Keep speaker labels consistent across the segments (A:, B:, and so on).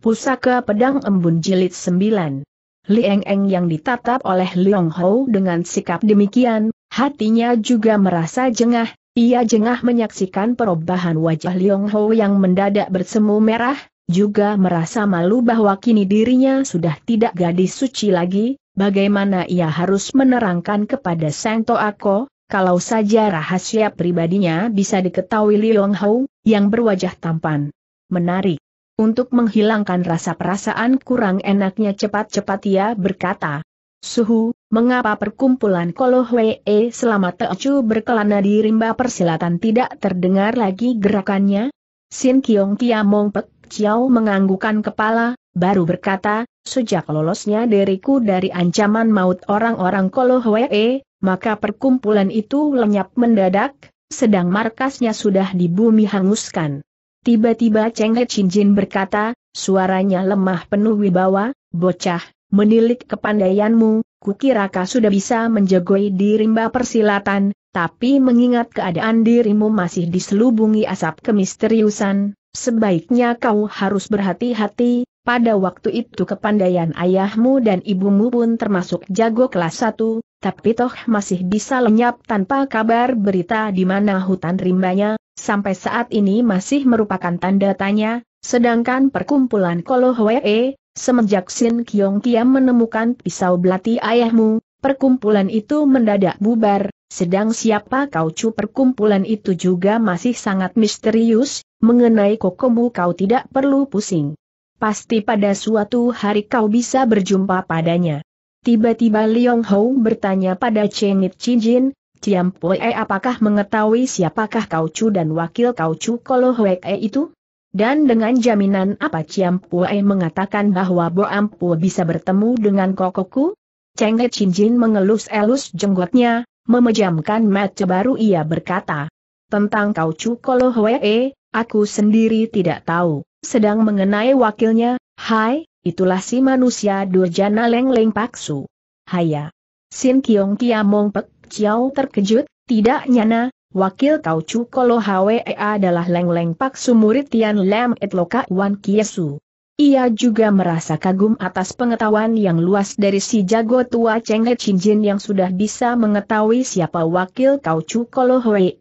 A: Pusaka Pedang Embun Jilid 9 Lieng Eng yang ditatap oleh Leong Ho dengan sikap demikian, hatinya juga merasa jengah, ia jengah menyaksikan perubahan wajah Leong Ho yang mendadak bersemu merah, juga merasa malu bahwa kini dirinya sudah tidak gadis suci lagi, bagaimana ia harus menerangkan kepada Sang Toako, kalau saja rahasia pribadinya bisa diketahui Leong Ho, yang berwajah tampan. Menarik. Untuk menghilangkan rasa perasaan kurang enaknya cepat-cepat ia berkata. Suhu, mengapa perkumpulan Kolohwee selama Teocu berkelana di rimba persilatan tidak terdengar lagi gerakannya? Sin Kiong Kia Mong Pek Chiao menganggukan kepala, baru berkata, sejak lolosnya diriku dari ancaman maut orang-orang Kolohwee, maka perkumpulan itu lenyap mendadak, sedang markasnya sudah di bumi hanguskan. Tiba-tiba Cheng He Jin berkata, suaranya lemah penuh wibawa, bocah, menilik kepandaianmu, kukira kau sudah bisa menjagoi di rimba persilatan, tapi mengingat keadaan dirimu masih diselubungi asap kemisteriusan, sebaiknya kau harus berhati-hati, pada waktu itu kepandaian ayahmu dan ibumu pun termasuk jago kelas 1, tapi toh masih bisa lenyap tanpa kabar berita di mana hutan rimbanya, sampai saat ini masih merupakan tanda tanya, sedangkan perkumpulan Kolohwe, semenjak Sin Kiong Kiam menemukan pisau belati ayahmu, perkumpulan itu mendadak bubar, sedang siapa kau cu perkumpulan itu juga masih sangat misterius, mengenai kokomu kau tidak perlu pusing. Pasti pada suatu hari kau bisa berjumpa padanya. Tiba-tiba Liong Hou bertanya pada Chenit Jin. Ciam Poe eh, apakah mengetahui siapakah cu dan wakil Kaucu Kolohwee eh, itu? Dan dengan jaminan apa Ciam Poe eh, mengatakan bahwa Boam bisa bertemu dengan Kokoku? Cheng Chinjin mengelus-elus jenggotnya, memejamkan mata baru ia berkata. Tentang kau Kaucu Kolohwee, aku sendiri tidak tahu. Sedang mengenai wakilnya, hai, itulah si manusia durjana leng-leng paksu. Haya. Sin Kiong Kiamong Pek Chiao terkejut, tidak nyana, wakil Kau Chu Kolo Hwe adalah Leng Leng Pak Sumurit Tian Lam Et Loka Wan Kiesu. Ia juga merasa kagum atas pengetahuan yang luas dari si jago tua Cheng He Jin yang sudah bisa mengetahui siapa wakil Kau Chu Kolo Hwe.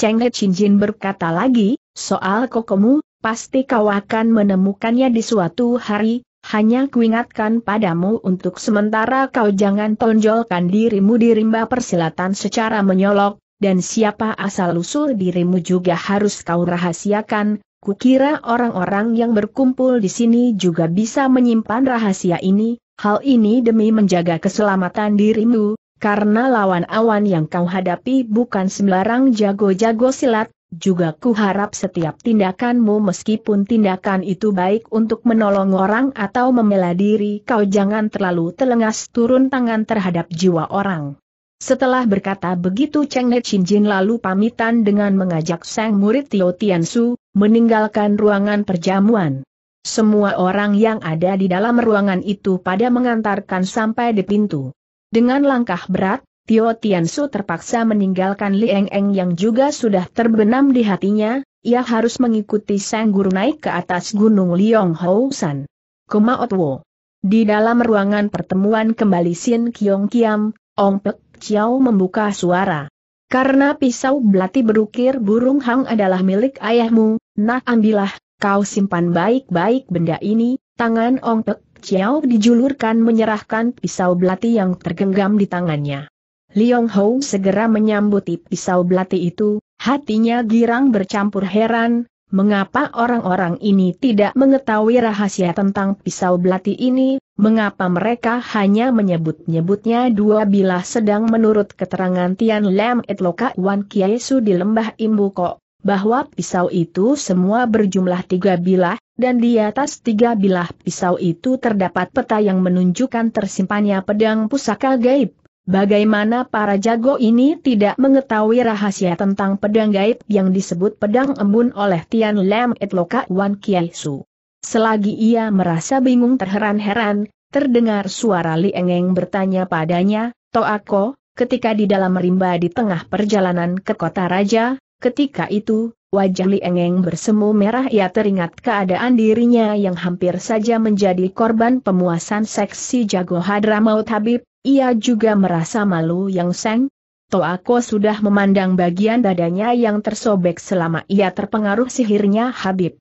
A: Cheng He Jin berkata lagi, soal kokomu, pasti kau akan menemukannya di suatu hari, hanya kuingatkan padamu untuk sementara kau jangan tonjolkan dirimu di rimba persilatan secara menyolok, dan siapa asal-usul dirimu juga harus kau rahasiakan, Kukira orang-orang yang berkumpul di sini juga bisa menyimpan rahasia ini, hal ini demi menjaga keselamatan dirimu, karena lawan awan yang kau hadapi bukan sembarang jago-jago silat, juga kuharap setiap tindakanmu meskipun tindakan itu baik untuk menolong orang atau membela diri kau jangan terlalu telengas turun tangan terhadap jiwa orang. Setelah berkata begitu Cheng Ne Jin lalu pamitan dengan mengajak sang murid Tio Su meninggalkan ruangan perjamuan. Semua orang yang ada di dalam ruangan itu pada mengantarkan sampai di pintu. Dengan langkah berat, Tio Tiansu terpaksa meninggalkan Lieng Eng yang juga sudah terbenam di hatinya, ia harus mengikuti sang guru naik ke atas gunung Liong Hou San. Otwo. Di dalam ruangan pertemuan kembali Sin Kiong Kiam, Ong Pek Chiao membuka suara. Karena pisau belati berukir burung hang adalah milik ayahmu, nah ambillah, kau simpan baik-baik benda ini, tangan Ong Pek Chiao dijulurkan menyerahkan pisau belati yang tergenggam di tangannya. Liong Hou segera menyambuti pisau belati itu, hatinya girang bercampur heran, mengapa orang-orang ini tidak mengetahui rahasia tentang pisau belati ini, mengapa mereka hanya menyebut-nyebutnya dua bila sedang menurut keterangan Tian Lam Et Loka Wan Kiai di lembah Imbu bahwa pisau itu semua berjumlah tiga bilah, dan di atas tiga bilah pisau itu terdapat peta yang menunjukkan tersimpannya pedang pusaka gaib Bagaimana para jago ini tidak mengetahui rahasia tentang pedang gaib yang disebut pedang embun oleh Tian Lam et Loka Wan Kiai Su. Selagi ia merasa bingung terheran-heran, terdengar suara Li Engeng bertanya padanya, Toako, ketika di dalam rimba di tengah perjalanan ke kota raja, ketika itu, wajah Li Engeng bersemu merah ia teringat keadaan dirinya yang hampir saja menjadi korban pemuasan seksi jago Hadramaut Habib, ia juga merasa malu yang seng. aku sudah memandang bagian dadanya yang tersobek selama ia terpengaruh sihirnya Habib.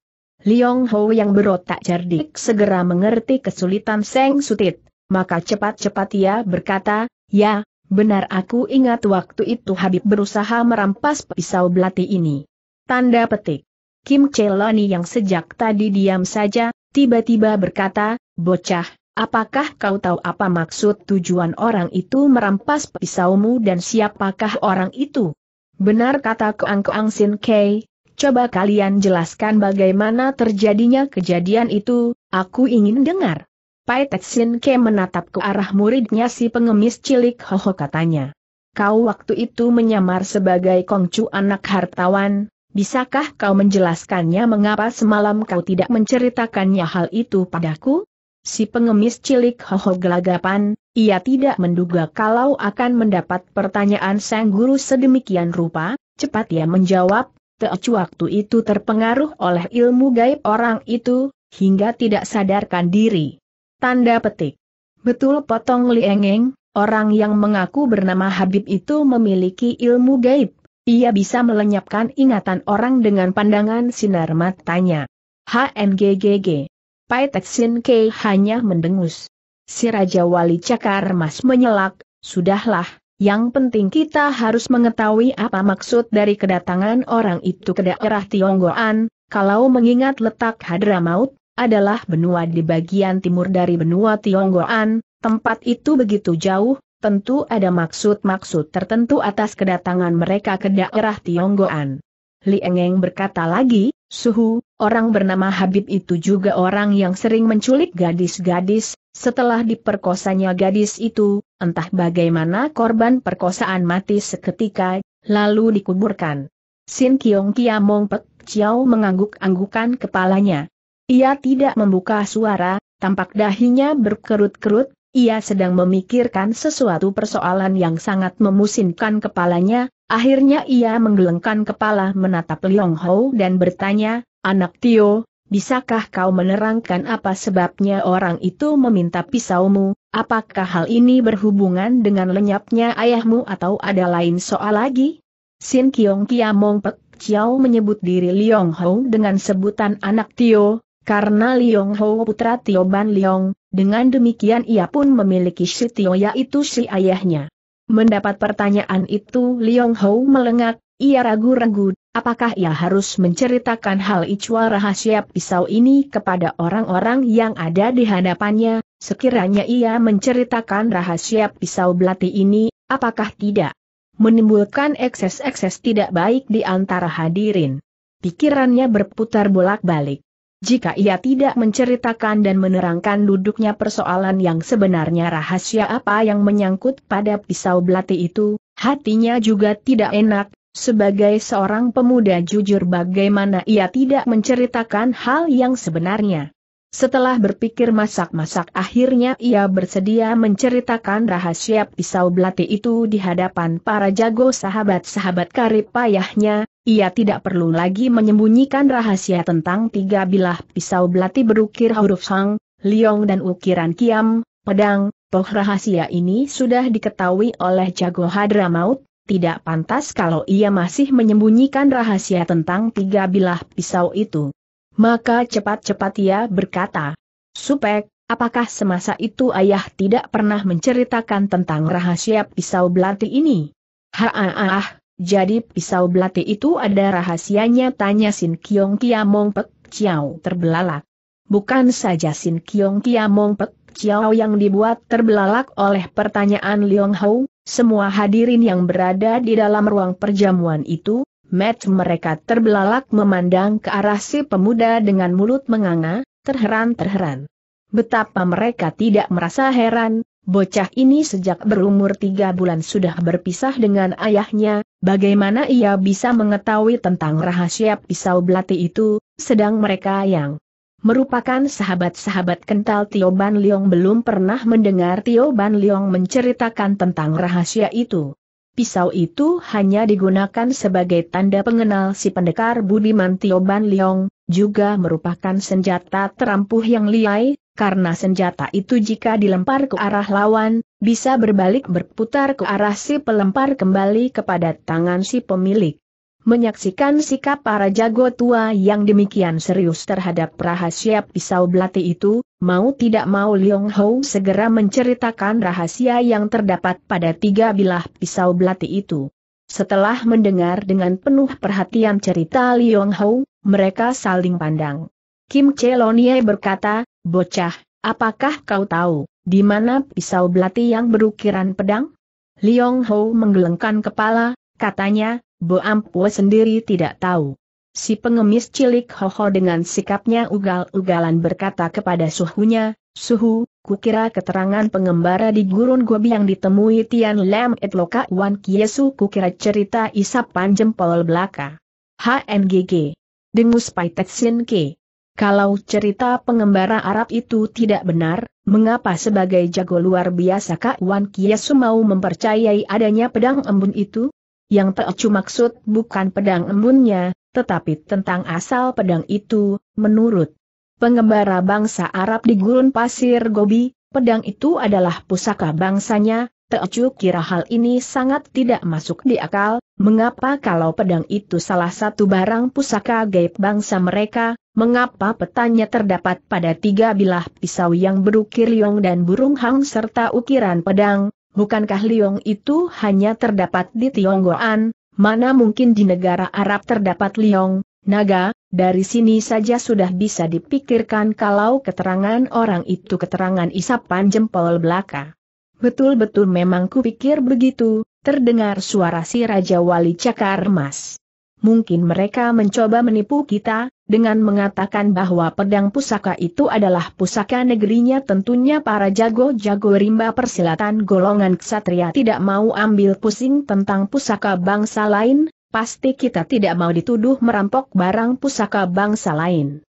A: Liong Ho yang berotak cerdik segera mengerti kesulitan Seng Sutit, maka cepat-cepat ia berkata, Ya, benar aku ingat waktu itu Habib berusaha merampas pisau belati ini. Tanda petik. Kim Chelani yang sejak tadi diam saja, tiba-tiba berkata, Bocah, Apakah kau tahu apa maksud tujuan orang itu merampas pisaumu dan siapakah orang itu? Benar kata keang Sin Kei, coba kalian jelaskan bagaimana terjadinya kejadian itu, aku ingin dengar. Pai Tek Sin Kei menatap ke arah muridnya si pengemis cilik Hoho katanya. Kau waktu itu menyamar sebagai kongcu anak hartawan, bisakah kau menjelaskannya mengapa semalam kau tidak menceritakannya hal itu padaku? si pengemis cilik Hoho Gelagapan, ia tidak menduga kalau akan mendapat pertanyaan sang guru sedemikian rupa, cepat ia menjawab, Teocu waktu itu terpengaruh oleh ilmu gaib orang itu, hingga tidak sadarkan diri. Tanda petik. Betul potong liengeng, orang yang mengaku bernama Habib itu memiliki ilmu gaib. Ia bisa melenyapkan ingatan orang dengan pandangan sinar matanya. Hnggg. Pai Teksin Ke hanya mendengus. Si Raja Wali Cakar Mas menyelak, sudahlah, yang penting kita harus mengetahui apa maksud dari kedatangan orang itu ke daerah Tionggoan, kalau mengingat letak Hadramaut, adalah benua di bagian timur dari benua Tionggoan, tempat itu begitu jauh, tentu ada maksud-maksud tertentu atas kedatangan mereka ke daerah Tionggoan. Li Engeng berkata lagi, Suhu, orang bernama Habib itu juga orang yang sering menculik gadis-gadis, setelah diperkosanya gadis itu, entah bagaimana korban perkosaan mati seketika, lalu dikuburkan. Sin Kiong Mong Pek Chiao mengangguk-anggukan kepalanya. Ia tidak membuka suara, tampak dahinya berkerut-kerut, ia sedang memikirkan sesuatu persoalan yang sangat memusinkan kepalanya, Akhirnya ia menggelengkan kepala menatap Liong Hou dan bertanya, Anak Tio, bisakah kau menerangkan apa sebabnya orang itu meminta pisaumu, apakah hal ini berhubungan dengan lenyapnya ayahmu atau ada lain soal lagi? Sin Kiong Kiamong Pek Chiao menyebut diri Liong Hou dengan sebutan anak Tio, karena Liong Hou putra Tio Ban Liong, dengan demikian ia pun memiliki si Tio yaitu si ayahnya. Mendapat pertanyaan itu Liong Hou melengak, ia ragu-ragu, apakah ia harus menceritakan hal icwa rahasia pisau ini kepada orang-orang yang ada di hadapannya, sekiranya ia menceritakan rahasia pisau belati ini, apakah tidak menimbulkan ekses-ekses tidak baik di antara hadirin. Pikirannya berputar bolak-balik jika ia tidak menceritakan dan menerangkan duduknya persoalan yang sebenarnya rahasia apa yang menyangkut pada pisau belati itu, hatinya juga tidak enak, sebagai seorang pemuda jujur bagaimana ia tidak menceritakan hal yang sebenarnya. Setelah berpikir masak-masak akhirnya ia bersedia menceritakan rahasia pisau belati itu di hadapan para jago sahabat-sahabat karib payahnya, ia tidak perlu lagi menyembunyikan rahasia tentang tiga bilah pisau belati berukir huruf Sang, Liong dan ukiran Kiam, pedang, toh rahasia ini sudah diketahui oleh jago Hadramaut, tidak pantas kalau ia masih menyembunyikan rahasia tentang tiga bilah pisau itu. Maka cepat-cepat ia berkata, Supek, apakah semasa itu ayah tidak pernah menceritakan tentang rahasia pisau belati ini? Haaah, jadi pisau belati itu ada rahasianya tanya Sin Kiong Kiamong Pek Chiao terbelalak. Bukan saja Sin Kiong Kiamong Pek Chiao yang dibuat terbelalak oleh pertanyaan Liong Hou, semua hadirin yang berada di dalam ruang perjamuan itu, met mereka terbelalak memandang ke arah si pemuda dengan mulut menganga, terheran-terheran. Betapa mereka tidak merasa heran, Bocah ini sejak berumur tiga bulan sudah berpisah dengan ayahnya, bagaimana ia bisa mengetahui tentang rahasia pisau belati itu, sedang mereka yang merupakan sahabat-sahabat kental Tio Ban Leong belum pernah mendengar Tio Ban Leong menceritakan tentang rahasia itu. Pisau itu hanya digunakan sebagai tanda pengenal si pendekar Budiman Tio Ban Leong, juga merupakan senjata terampuh yang liai, karena senjata itu jika dilempar ke arah lawan, bisa berbalik berputar ke arah si pelempar kembali kepada tangan si pemilik. Menyaksikan sikap para jago tua yang demikian serius terhadap rahasia pisau belati itu, mau tidak mau Liong Hou segera menceritakan rahasia yang terdapat pada tiga bilah pisau belati itu. Setelah mendengar dengan penuh perhatian cerita Liong Hou, mereka saling pandang. Kim Celonie berkata, Bocah, apakah kau tahu, di mana pisau belati yang berukiran pedang? Liong Ho menggelengkan kepala, katanya, Bo Ampue sendiri tidak tahu. Si pengemis cilik Hoho dengan sikapnya ugal-ugalan berkata kepada suhunya, Suhu, kukira keterangan pengembara di gurun gobi yang ditemui Tian Lam et Loka Wan Kiesu kukira cerita isapan jempol belaka. HNGG. Dengus Pai Teksin K. Kalau cerita pengembara Arab itu tidak benar, mengapa sebagai jago luar biasa Kak Wan Kiesu mau mempercayai adanya pedang embun itu? Yang Teocu maksud bukan pedang embunnya, tetapi tentang asal pedang itu, menurut pengembara bangsa Arab di gurun pasir Gobi, pedang itu adalah pusaka bangsanya, Teocu kira hal ini sangat tidak masuk di akal, mengapa kalau pedang itu salah satu barang pusaka gaib bangsa mereka, mengapa petanya terdapat pada tiga bilah pisau yang berukir liong dan burung hang serta ukiran pedang, bukankah liong itu hanya terdapat di Tionggoan, mana mungkin di negara Arab terdapat liong, naga, dari sini saja sudah bisa dipikirkan kalau keterangan orang itu keterangan isapan jempol belaka. Betul-betul memang kupikir begitu, terdengar suara si Raja Wali Cakar Mas mungkin mereka mencoba menipu kita, dengan mengatakan bahwa pedang pusaka itu adalah pusaka negerinya tentunya para jago-jago rimba persilatan golongan ksatria tidak mau ambil pusing tentang pusaka bangsa lain, pasti kita tidak mau dituduh merampok barang pusaka bangsa lain.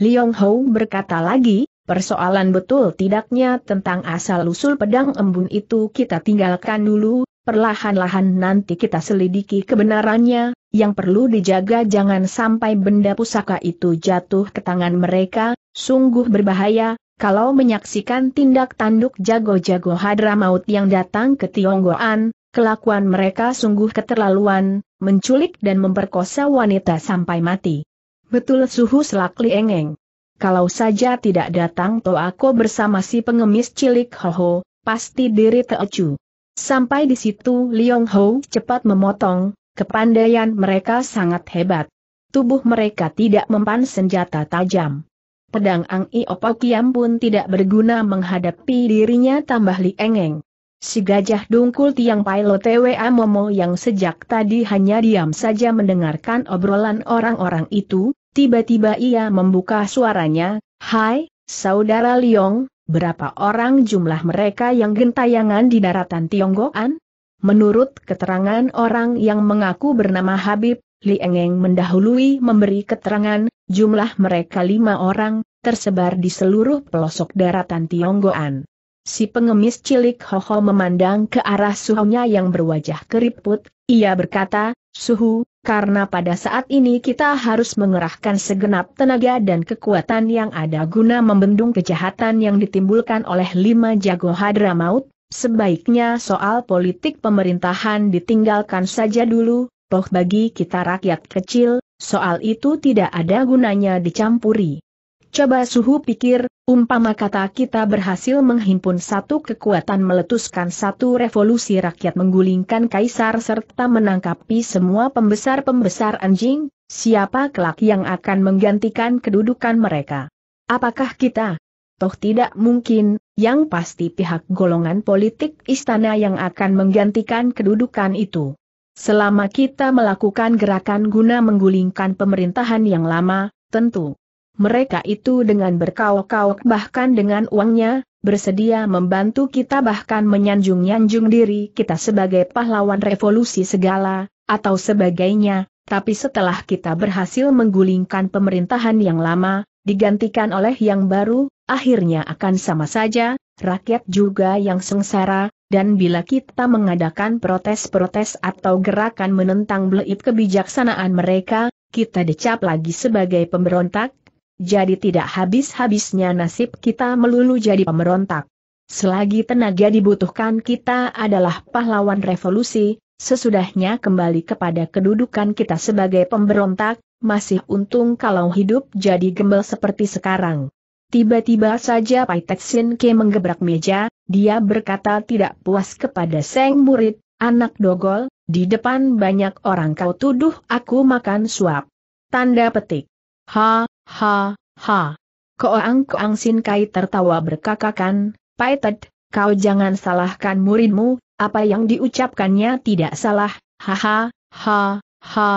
A: Liong Hou berkata lagi, Persoalan betul tidaknya tentang asal-usul pedang embun itu kita tinggalkan dulu, Perlahan-lahan nanti kita selidiki kebenarannya, yang perlu dijaga jangan sampai benda pusaka itu jatuh ke tangan mereka, sungguh berbahaya, kalau menyaksikan tindak tanduk jago-jago hadramaut yang datang ke Tionggoan, kelakuan mereka sungguh keterlaluan, menculik dan memperkosa wanita sampai mati. Betul suhu selakli liengeng. Kalau saja tidak datang to aku bersama si pengemis cilik Hoho, pasti diri Teocu. Sampai di situ Liong Ho cepat memotong, kepandaian mereka sangat hebat. Tubuh mereka tidak mempan senjata tajam. Pedang Ang Iopo Kiam pun tidak berguna menghadapi dirinya tambah Li Engeng. Si gajah dungkul tiang pilot TWA Momo yang sejak tadi hanya diam saja mendengarkan obrolan orang-orang itu, tiba-tiba ia membuka suaranya, Hai, Saudara Liong, Berapa orang jumlah mereka yang gentayangan di daratan Tionggoan? Menurut keterangan orang yang mengaku bernama Habib, Li Engeng mendahului memberi keterangan, jumlah mereka lima orang, tersebar di seluruh pelosok daratan Tionggoan. Si pengemis cilik Hoho memandang ke arah suhunya yang berwajah keriput, ia berkata, Suhu, karena pada saat ini kita harus mengerahkan segenap tenaga dan kekuatan yang ada guna membendung kejahatan yang ditimbulkan oleh lima jago hadra maut, sebaiknya soal politik pemerintahan ditinggalkan saja dulu, toh bagi kita rakyat kecil, soal itu tidak ada gunanya dicampuri. Coba suhu pikir, Umpama kata kita berhasil menghimpun satu kekuatan meletuskan satu revolusi rakyat menggulingkan kaisar serta menangkapi semua pembesar-pembesar anjing, siapa kelak yang akan menggantikan kedudukan mereka? Apakah kita? Toh tidak mungkin, yang pasti pihak golongan politik istana yang akan menggantikan kedudukan itu. Selama kita melakukan gerakan guna menggulingkan pemerintahan yang lama, tentu mereka itu dengan berkauk-kauk bahkan dengan uangnya, bersedia membantu kita bahkan menyanjung-nyanjung diri kita sebagai pahlawan revolusi segala, atau sebagainya, tapi setelah kita berhasil menggulingkan pemerintahan yang lama, digantikan oleh yang baru, akhirnya akan sama saja, rakyat juga yang sengsara, dan bila kita mengadakan protes-protes atau gerakan menentang bleib kebijaksanaan mereka, kita dicap lagi sebagai pemberontak, jadi tidak habis-habisnya nasib kita melulu jadi pemberontak. Selagi tenaga dibutuhkan kita adalah pahlawan revolusi, sesudahnya kembali kepada kedudukan kita sebagai pemberontak, masih untung kalau hidup jadi gembel seperti sekarang. Tiba-tiba saja Pai Teksin Ke menggebrak meja, dia berkata tidak puas kepada Seng Murid, anak dogol, di depan banyak orang kau tuduh aku makan suap. Tanda petik. Ha, Ha, ha. Koang-koang Sin Kai tertawa berkakakan, Paited, kau jangan salahkan muridmu, apa yang diucapkannya tidak salah, Ha ha, ha, ha.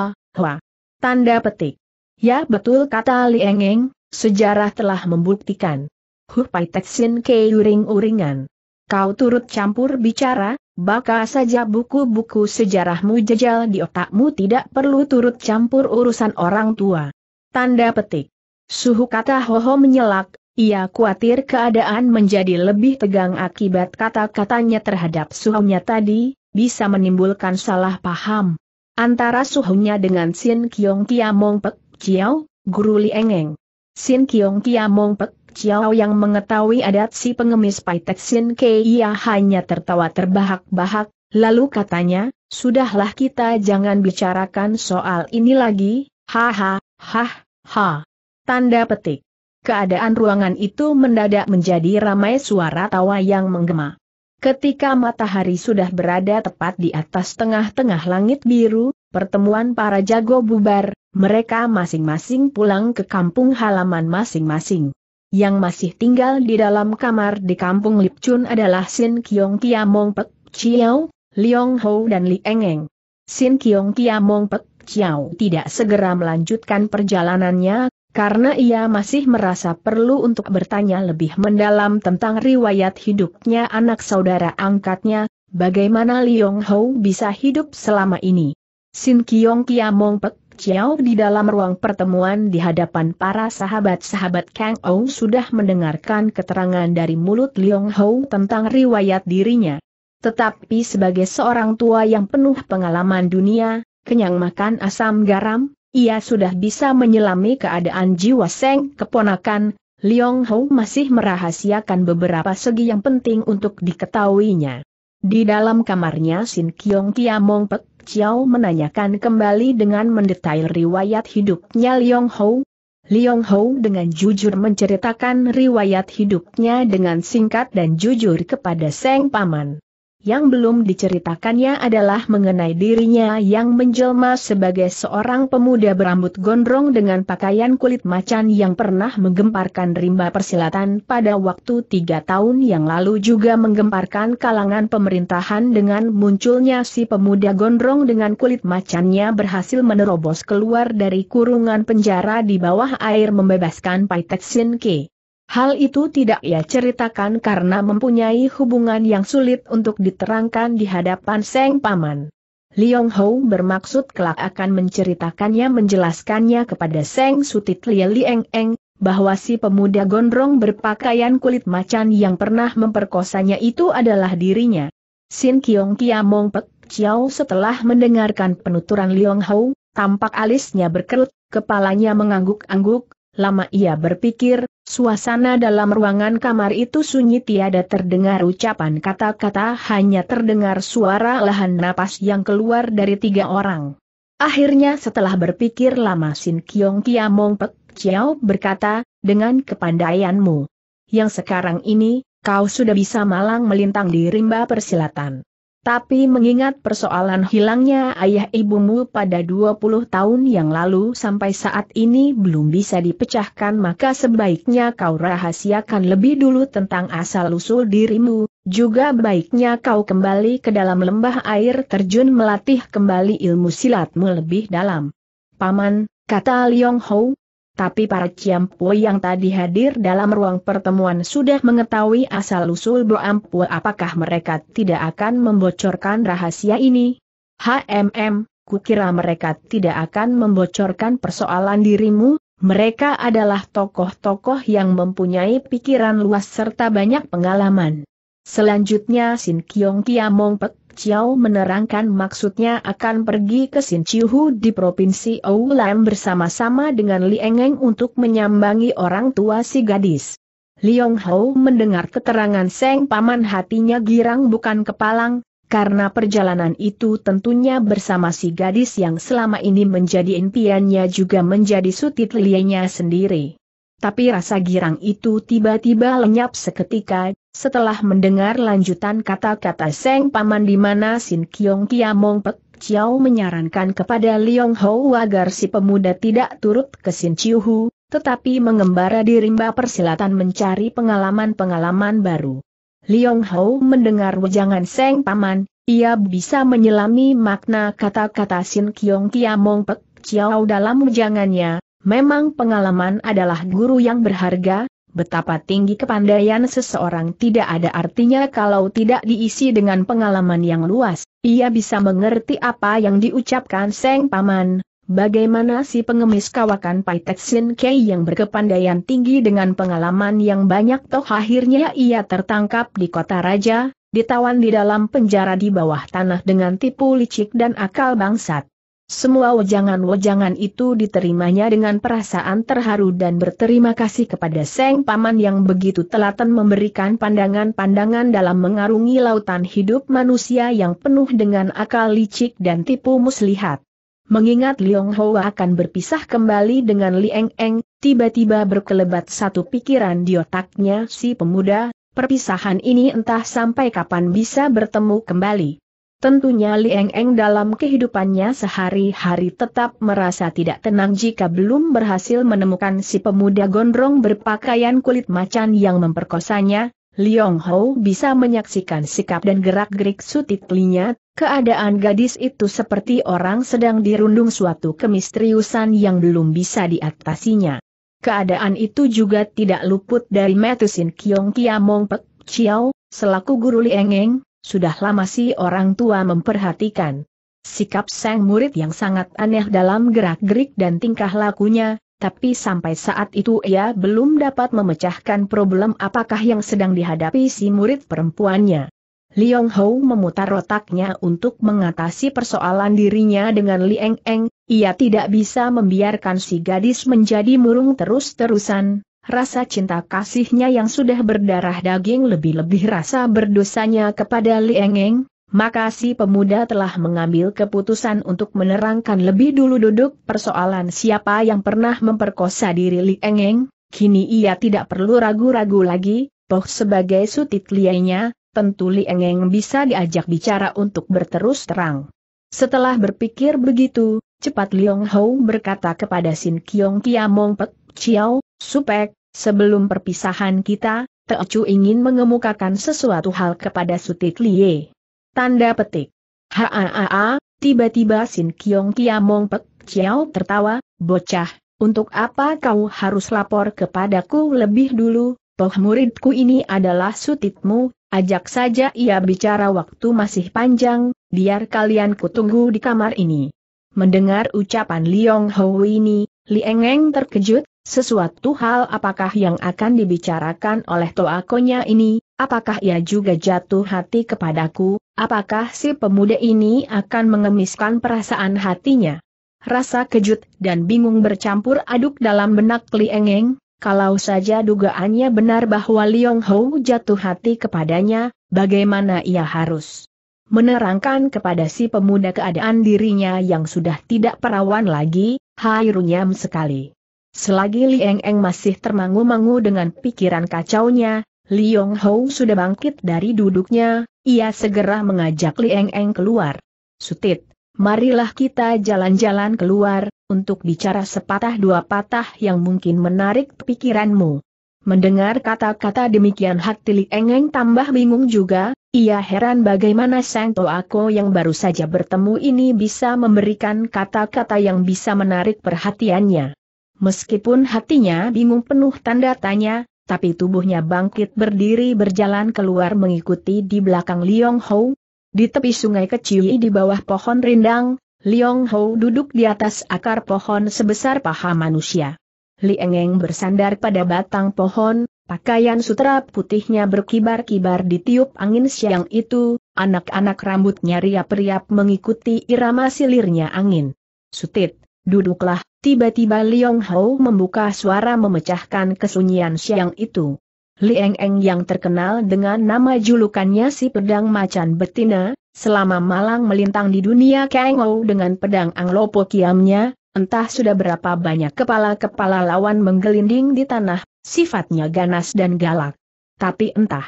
A: Tanda petik. Ya betul kata Liengeng, sejarah telah membuktikan. Huh Paited Sin Kai uring-uringan. Kau turut campur bicara, Baka saja buku-buku sejarahmu jejal di otakmu tidak perlu turut campur urusan orang tua. Tanda petik. Suhu kata Hoho menyelak, ia khawatir keadaan menjadi lebih tegang akibat kata-katanya terhadap suhunya tadi, bisa menimbulkan salah paham. Antara suhunya dengan Sin Kiong Mong Pek Chiao, Guru Li Engeng. Sin Kiong Mong Pek Chiao yang mengetahui adat si pengemis Paitek Sin ia hanya tertawa terbahak-bahak, lalu katanya, sudahlah kita jangan bicarakan soal ini lagi, haha, ha, ha. Tanda petik. Keadaan ruangan itu mendadak menjadi ramai suara tawa yang menggema. Ketika matahari sudah berada tepat di atas tengah-tengah langit biru, pertemuan para jago bubar, mereka masing-masing pulang ke kampung halaman masing-masing. Yang masih tinggal di dalam kamar di kampung Lipchun adalah Sin Kiong Kiamong Pek Chiao, Liong Ho dan Li Engeng. Sin Kiong Kiamong Pek Chiao tidak segera melanjutkan perjalanannya karena ia masih merasa perlu untuk bertanya lebih mendalam tentang riwayat hidupnya anak saudara angkatnya, bagaimana Liong Hou bisa hidup selama ini. Sin Kiong Mong Pek Chiao di dalam ruang pertemuan di hadapan para sahabat-sahabat Kang Ou sudah mendengarkan keterangan dari mulut Liong Hou tentang riwayat dirinya. Tetapi sebagai seorang tua yang penuh pengalaman dunia, kenyang makan asam garam, ia sudah bisa menyelami keadaan jiwa Seng keponakan, Liong Hou masih merahasiakan beberapa segi yang penting untuk diketahuinya. Di dalam kamarnya Sin Kiong Kia Mong Pek Chiao menanyakan kembali dengan mendetail riwayat hidupnya Liong Hou. Liong Hou dengan jujur menceritakan riwayat hidupnya dengan singkat dan jujur kepada Seng Paman. Yang belum diceritakannya adalah mengenai dirinya yang menjelma sebagai seorang pemuda berambut gondrong dengan pakaian kulit macan yang pernah menggemparkan rimba persilatan pada waktu tiga tahun yang lalu juga menggemparkan kalangan pemerintahan dengan munculnya si pemuda gondrong dengan kulit macannya berhasil menerobos keluar dari kurungan penjara di bawah air membebaskan Pai Tek Ke. Hal itu tidak ia ceritakan karena mempunyai hubungan yang sulit untuk diterangkan di hadapan Seng Paman. Liong Ho bermaksud kelak akan menceritakannya menjelaskannya kepada Seng Sutit Lia Lieng Eng, bahwa si pemuda gondrong berpakaian kulit macan yang pernah memperkosanya itu adalah dirinya. Sin Kiong Mong Pek Chiao setelah mendengarkan penuturan Liong Ho, tampak alisnya berkerut, kepalanya mengangguk-angguk, lama ia berpikir, Suasana dalam ruangan kamar itu sunyi tiada terdengar ucapan kata-kata hanya terdengar suara lahan napas yang keluar dari tiga orang. Akhirnya setelah berpikir lama Sin Kiong Kia Mong Pek Chiao berkata, dengan kepandaianmu. Yang sekarang ini, kau sudah bisa malang melintang di rimba persilatan. Tapi mengingat persoalan hilangnya ayah ibumu pada 20 tahun yang lalu sampai saat ini belum bisa dipecahkan maka sebaiknya kau rahasiakan lebih dulu tentang asal-usul dirimu, juga baiknya kau kembali ke dalam lembah air terjun melatih kembali ilmu silatmu lebih dalam. Paman, kata Liong Hou, tapi para Ciampu yang tadi hadir dalam ruang pertemuan sudah mengetahui asal-usul Boampu apakah mereka tidak akan membocorkan rahasia ini? HMM, kukira mereka tidak akan membocorkan persoalan dirimu, mereka adalah tokoh-tokoh yang mempunyai pikiran luas serta banyak pengalaman. Selanjutnya Sin Kiong Kiamong Pek Chiao menerangkan maksudnya akan pergi ke Sinchihu di Provinsi Oulam bersama-sama dengan Li Engeng untuk menyambangi orang tua si gadis. Liong Hao mendengar keterangan Seng Paman hatinya girang bukan kepalang, karena perjalanan itu tentunya bersama si gadis yang selama ini menjadi impiannya juga menjadi sutit lianya sendiri tapi rasa girang itu tiba-tiba lenyap seketika, setelah mendengar lanjutan kata-kata Seng Paman di mana Sin Kiong Kiamong Pek Chiao menyarankan kepada Liong Ho agar si pemuda tidak turut ke Sin Chiu Hu, tetapi mengembara di rimba persilatan mencari pengalaman-pengalaman baru. Liong Ho mendengar wejangan Seng Paman, ia bisa menyelami makna kata-kata Sin Kiong Kiamong Pek Chiao dalam wejangannya, Memang pengalaman adalah guru yang berharga, betapa tinggi kepandaian seseorang tidak ada artinya kalau tidak diisi dengan pengalaman yang luas. Ia bisa mengerti apa yang diucapkan Seng Paman, bagaimana si pengemis kawakan Pai Sin Kei yang berkepandaian tinggi dengan pengalaman yang banyak toh akhirnya ia tertangkap di kota raja, ditawan di dalam penjara di bawah tanah dengan tipu licik dan akal bangsat. Semua wejangan-wejangan itu diterimanya dengan perasaan terharu dan berterima kasih kepada Seng Paman yang begitu telaten memberikan pandangan-pandangan dalam mengarungi lautan hidup manusia yang penuh dengan akal licik dan tipu muslihat. Mengingat Liong Hoa akan berpisah kembali dengan Lieng Eng, tiba-tiba berkelebat satu pikiran di otaknya si pemuda, perpisahan ini entah sampai kapan bisa bertemu kembali. Tentunya Lieng Eng dalam kehidupannya sehari-hari tetap merasa tidak tenang jika belum berhasil menemukan si pemuda gondrong berpakaian kulit macan yang memperkosanya, Liong Ho bisa menyaksikan sikap dan gerak-gerik sutit linya, keadaan gadis itu seperti orang sedang dirundung suatu kemisteriusan yang belum bisa diatasinya. Keadaan itu juga tidak luput dari Metusin Kiong Kia Mong Pek Chiao, selaku guru Lieng Eng, sudah lama si orang tua memperhatikan sikap sang murid yang sangat aneh dalam gerak-gerik dan tingkah lakunya, tapi sampai saat itu ia belum dapat memecahkan problem apakah yang sedang dihadapi si murid perempuannya. Liong Hou memutar otaknya untuk mengatasi persoalan dirinya dengan Lieng Eng, ia tidak bisa membiarkan si gadis menjadi murung terus-terusan, rasa cinta kasihnya yang sudah berdarah daging lebih-lebih rasa berdosanya kepada Liengeng, maka si pemuda telah mengambil keputusan untuk menerangkan lebih dulu duduk persoalan siapa yang pernah memperkosa diri Li Engeng, kini ia tidak perlu ragu-ragu lagi, toh sebagai sutit liainya, tentu Li Engeng bisa diajak bicara untuk berterus terang. Setelah berpikir begitu, cepat Liong Hou berkata kepada Sin Kiong Kiamong Pek Chiao, Supek, Sebelum perpisahan kita, Teocu ingin mengemukakan sesuatu hal kepada Sutik Lie. Tanda petik. Haa, tiba-tiba Sin Kiong Kiamong Pek Chiao tertawa, bocah, untuk apa kau harus lapor kepadaku lebih dulu, toh muridku ini adalah Sutitmu, ajak saja ia bicara waktu masih panjang, biar kalian kutunggu di kamar ini. Mendengar ucapan Liong Hou ini, Li Engeng terkejut, sesuatu hal apakah yang akan dibicarakan oleh toakonya ini, apakah ia juga jatuh hati kepadaku, apakah si pemuda ini akan mengemiskan perasaan hatinya? Rasa kejut dan bingung bercampur aduk dalam benak Li Engeng, kalau saja dugaannya benar bahwa Liong Hou jatuh hati kepadanya, bagaimana ia harus menerangkan kepada si pemuda keadaan dirinya yang sudah tidak perawan lagi, hairunyam sekali. Selagi Li Eng masih termangu-mangu dengan pikiran kacaunya, Liong Hou sudah bangkit dari duduknya, ia segera mengajak Li Eng keluar. Sutit, marilah kita jalan-jalan keluar, untuk bicara sepatah dua patah yang mungkin menarik pikiranmu. Mendengar kata-kata demikian hati Li Eng tambah bingung juga, ia heran bagaimana Sang Toako yang baru saja bertemu ini bisa memberikan kata-kata yang bisa menarik perhatiannya. Meskipun hatinya bingung penuh tanda tanya, tapi tubuhnya bangkit berdiri berjalan keluar mengikuti di belakang Liong Hou. Di tepi sungai kecil di bawah pohon rindang, Liong Hou duduk di atas akar pohon sebesar paha manusia. Li Engeng bersandar pada batang pohon, Pakaian sutra putihnya berkibar-kibar di tiup angin siang itu, anak-anak rambutnya riap-riap mengikuti irama silirnya angin. Sutit, duduklah, Tiba-tiba Liong Hou membuka suara memecahkan kesunyian siang itu. Lieng Eng yang terkenal dengan nama julukannya si pedang macan betina, selama malang melintang di dunia Hou dengan pedang Anglopo kiamnya, entah sudah berapa banyak kepala-kepala lawan menggelinding di tanah, sifatnya ganas dan galak. Tapi entah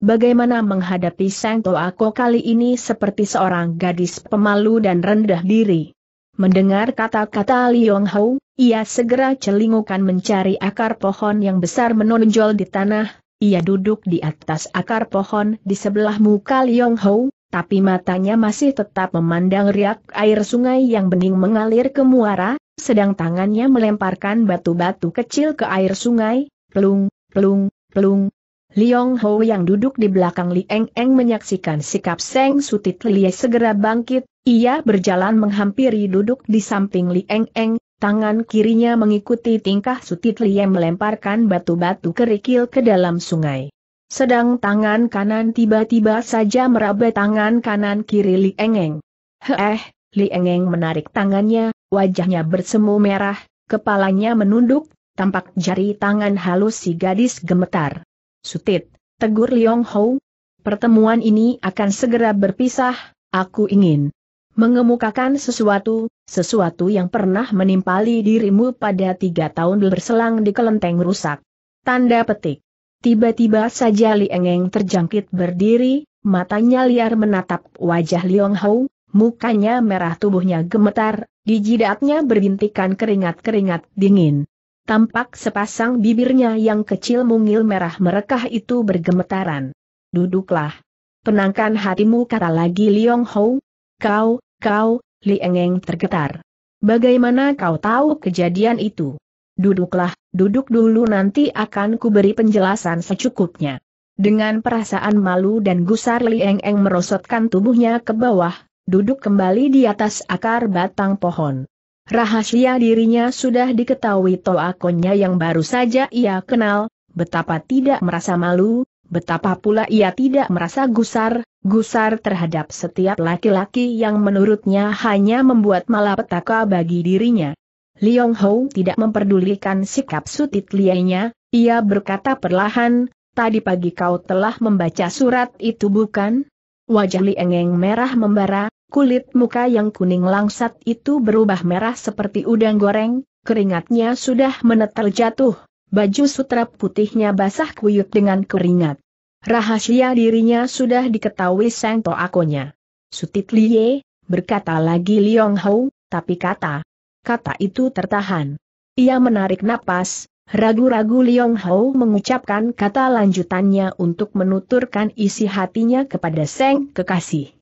A: bagaimana menghadapi Sang Toako kali ini seperti seorang gadis pemalu dan rendah diri. Mendengar kata-kata Liong Hou, ia segera celingukan mencari akar pohon yang besar menonjol di tanah, ia duduk di atas akar pohon di sebelah muka Liong Hou, tapi matanya masih tetap memandang riak air sungai yang bening mengalir ke muara, sedang tangannya melemparkan batu-batu kecil ke air sungai, pelung, pelung, pelung. Liong Hou yang duduk di belakang Li Eng Eng menyaksikan sikap Seng Sutit Lie segera bangkit, ia berjalan menghampiri duduk di samping Li Eng Eng, tangan kirinya mengikuti tingkah Sutit Li yang melemparkan batu-batu kerikil ke dalam sungai. Sedang tangan kanan tiba-tiba saja meraba tangan kanan kiri Li Eng Eng. Heeh, Li Eng Eng menarik tangannya, wajahnya bersemu merah, kepalanya menunduk, tampak jari tangan halus si gadis gemetar. Sutit, tegur Liong Hou. Pertemuan ini akan segera berpisah, aku ingin. Mengemukakan sesuatu, sesuatu yang pernah menimpali dirimu pada tiga tahun berselang di kelenteng rusak. Tanda petik. Tiba-tiba saja Li Engeng terjangkit berdiri, matanya liar menatap wajah Liong Hou, mukanya merah tubuhnya gemetar, di jidatnya berbintikan keringat-keringat dingin. Tampak sepasang bibirnya yang kecil mungil merah merekah itu bergemetaran. Duduklah. penangkan hatimu kata lagi Liong Hou. Kau, Kau, Li Engeng tergetar. Bagaimana kau tahu kejadian itu? Duduklah, duduk dulu nanti akan kuberi penjelasan secukupnya. Dengan perasaan malu dan gusar Li Engeng merosotkan tubuhnya ke bawah, duduk kembali di atas akar batang pohon. Rahasia dirinya sudah diketahui toakonya yang baru saja ia kenal, betapa tidak merasa malu, Betapa pula ia tidak merasa gusar, gusar terhadap setiap laki-laki yang menurutnya hanya membuat malapetaka bagi dirinya. Liong Ho tidak memperdulikan sikap sutit liainya, ia berkata perlahan, tadi pagi kau telah membaca surat itu bukan? Wajah Li Engeng merah membara, kulit muka yang kuning langsat itu berubah merah seperti udang goreng, keringatnya sudah menetel jatuh. Baju sutra putihnya basah kuyup dengan keringat. Rahasia dirinya sudah diketahui Sang Toakonya. Sutit Liye, berkata lagi Liong Hou, tapi kata. Kata itu tertahan. Ia menarik napas, ragu-ragu Liong Hou mengucapkan kata lanjutannya untuk menuturkan isi hatinya kepada Seng Kekasih.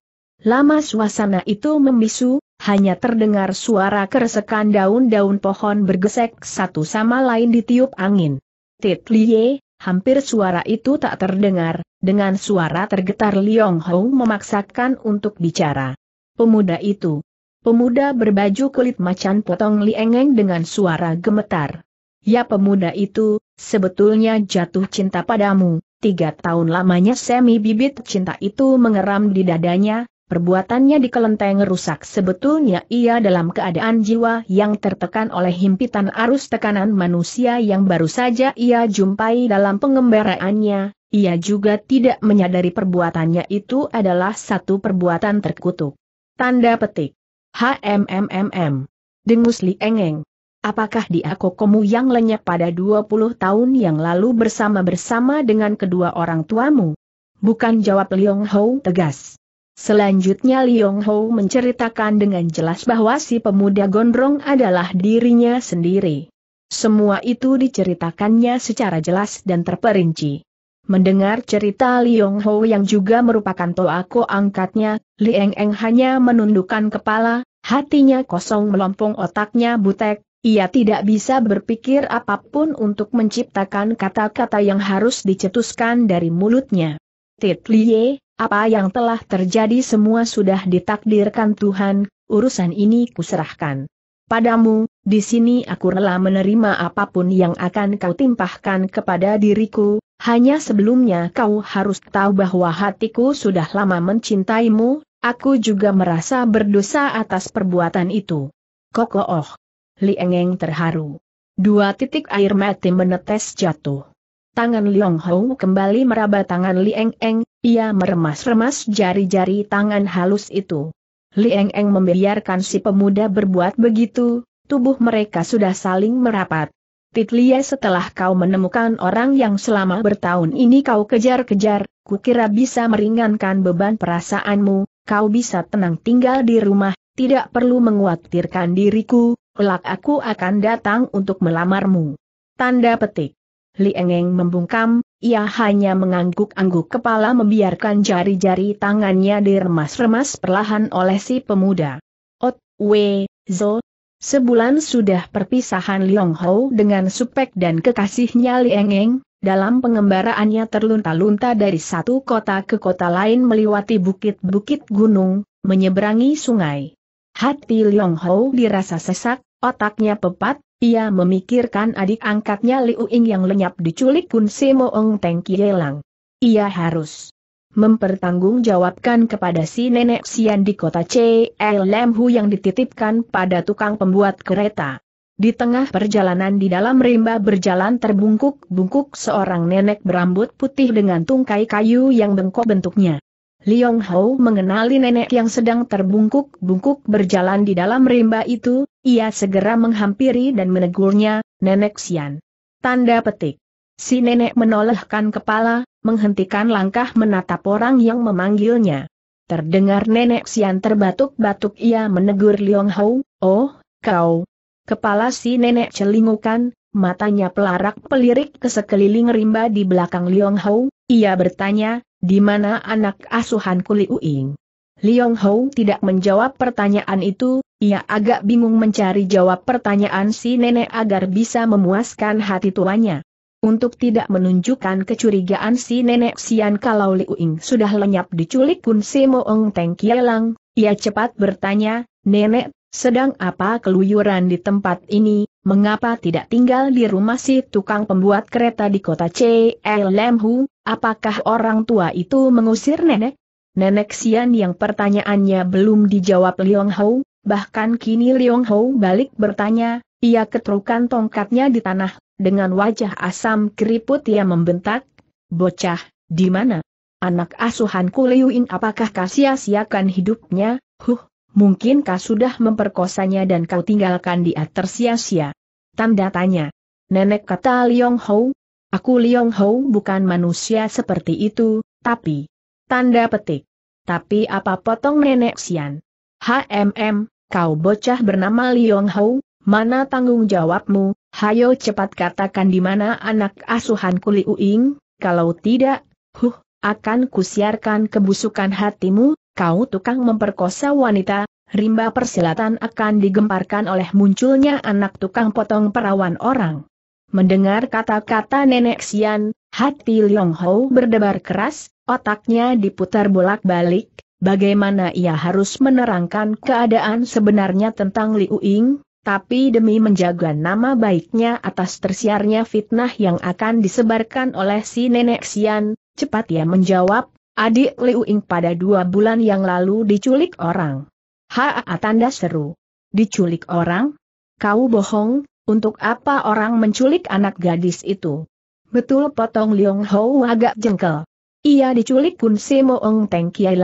A: Lama suasana itu membisu, hanya terdengar suara keresekan daun-daun pohon bergesek satu sama lain ditiup angin. Tit Liye, hampir suara itu tak terdengar, dengan suara tergetar Liong Hou memaksakan untuk bicara. Pemuda itu. Pemuda berbaju kulit macan potong liengeng dengan suara gemetar. Ya pemuda itu, sebetulnya jatuh cinta padamu, tiga tahun lamanya semi bibit cinta itu mengeram di dadanya, Perbuatannya di kelenteng rusak sebetulnya ia dalam keadaan jiwa yang tertekan oleh himpitan arus tekanan manusia yang baru saja ia jumpai dalam pengembaraannya, ia juga tidak menyadari perbuatannya itu adalah satu perbuatan terkutuk. Tanda petik. HMMMM. Dengus Li Engeng. Apakah dia kokomu yang lenyap pada 20 tahun yang lalu bersama-bersama dengan kedua orang tuamu? Bukan jawab Liong Hou tegas. Selanjutnya Liong Ho menceritakan dengan jelas bahwa si pemuda gondrong adalah dirinya sendiri. Semua itu diceritakannya secara jelas dan terperinci. Mendengar cerita Liong Ho yang juga merupakan toako angkatnya, Lieng Eng hanya menundukkan kepala, hatinya kosong melompong otaknya butek, ia tidak bisa berpikir apapun untuk menciptakan kata-kata yang harus dicetuskan dari mulutnya. Tit Liye, apa yang telah terjadi semua sudah ditakdirkan Tuhan, urusan ini kuserahkan. Padamu, di sini aku rela menerima apapun yang akan kau timpahkan kepada diriku, hanya sebelumnya kau harus tahu bahwa hatiku sudah lama mencintaimu, aku juga merasa berdosa atas perbuatan itu. Kokoh. Liengeng terharu. Dua titik air mati menetes jatuh. Tangan Liong Hou kembali meraba tangan Lieng Eng, ia meremas-remas jari-jari tangan halus itu. Lieng Eng membiarkan si pemuda berbuat begitu, tubuh mereka sudah saling merapat. Titlia setelah kau menemukan orang yang selama bertahun ini kau kejar-kejar, kukira bisa meringankan beban perasaanmu, kau bisa tenang tinggal di rumah, tidak perlu menguatirkan diriku, kelak aku akan datang untuk melamarmu. Tanda petik. Li Engeng membungkam, ia hanya mengangguk-angguk kepala membiarkan jari-jari tangannya diremas-remas perlahan oleh si pemuda. Ot, we, zo. Sebulan sudah perpisahan Liong Hou dengan supek dan kekasihnya Li Engeng, dalam pengembaraannya terlunta-lunta dari satu kota ke kota lain melewati bukit-bukit gunung, menyeberangi sungai. Hati Liong Hou dirasa sesak, otaknya pepat, ia memikirkan adik angkatnya Liu Ying yang lenyap diculik Kun Si Moong Teng Kielang. Ia harus mempertanggungjawabkan kepada si nenek Sian di kota C. L. Lam Hu yang dititipkan pada tukang pembuat kereta. Di tengah perjalanan di dalam rimba berjalan terbungkuk-bungkuk seorang nenek berambut putih dengan tungkai kayu yang bengkok bentuknya. Liong Hou mengenali nenek yang sedang terbungkuk-bungkuk berjalan di dalam rimba itu, ia segera menghampiri dan menegurnya, Nenek Xian. Tanda petik. Si nenek menolehkan kepala, menghentikan langkah menatap orang yang memanggilnya. Terdengar nenek Xian terbatuk-batuk ia menegur Liong Hou, Oh, kau. Kepala si nenek celingukan, matanya pelarak pelirik ke sekeliling rimba di belakang Liong Hou, ia bertanya, di mana anak asuhan Kuli Uing? Liong Hou tidak menjawab pertanyaan itu, ia agak bingung mencari jawab pertanyaan si nenek agar bisa memuaskan hati tuanya. Untuk tidak menunjukkan kecurigaan si nenek Sian kalau Liu Ing sudah lenyap diculik Kun Si Ong Teng Kielang, ia cepat bertanya, Nenek, sedang apa keluyuran di tempat ini, mengapa tidak tinggal di rumah si tukang pembuat kereta di kota C. L. Lemhu, Apakah orang tua itu mengusir nenek? Nenek Xian yang pertanyaannya belum dijawab Liong Hou, bahkan kini Liong Hou balik bertanya, ia keterukan tongkatnya di tanah, dengan wajah asam keriput ia membentak, bocah, di mana? Anak asuhanku Liu apakah kau sia-siakan hidupnya, huh, mungkin kau sudah memperkosanya dan kau tinggalkan dia tersia-sia. Tanda tanya. Nenek kata Liong Hou, Aku Liong Hou bukan manusia seperti itu, tapi... Tanda petik. Tapi apa potong nenek Xian? HMM, kau bocah bernama Liong Hou, mana tanggung jawabmu, hayo cepat katakan di mana anak asuhan Kuli Uing, kalau tidak, huh, akan kusiarkan kebusukan hatimu, kau tukang memperkosa wanita, rimba persilatan akan digemparkan oleh munculnya anak tukang potong perawan orang. Mendengar kata-kata nenek Xian, hati Liong Hou berdebar keras, otaknya diputar bolak-balik, bagaimana ia harus menerangkan keadaan sebenarnya tentang Liu Ying, tapi demi menjaga nama baiknya atas tersiarnya fitnah yang akan disebarkan oleh si nenek Xian, cepat ia menjawab, adik Liu Ying pada dua bulan yang lalu diculik orang. Haa tanda seru. Diculik orang? Kau bohong, untuk apa orang menculik anak gadis itu? Betul potong Liong Hou agak jengkel. Ia diculik Kun Se Moong Teng Kiai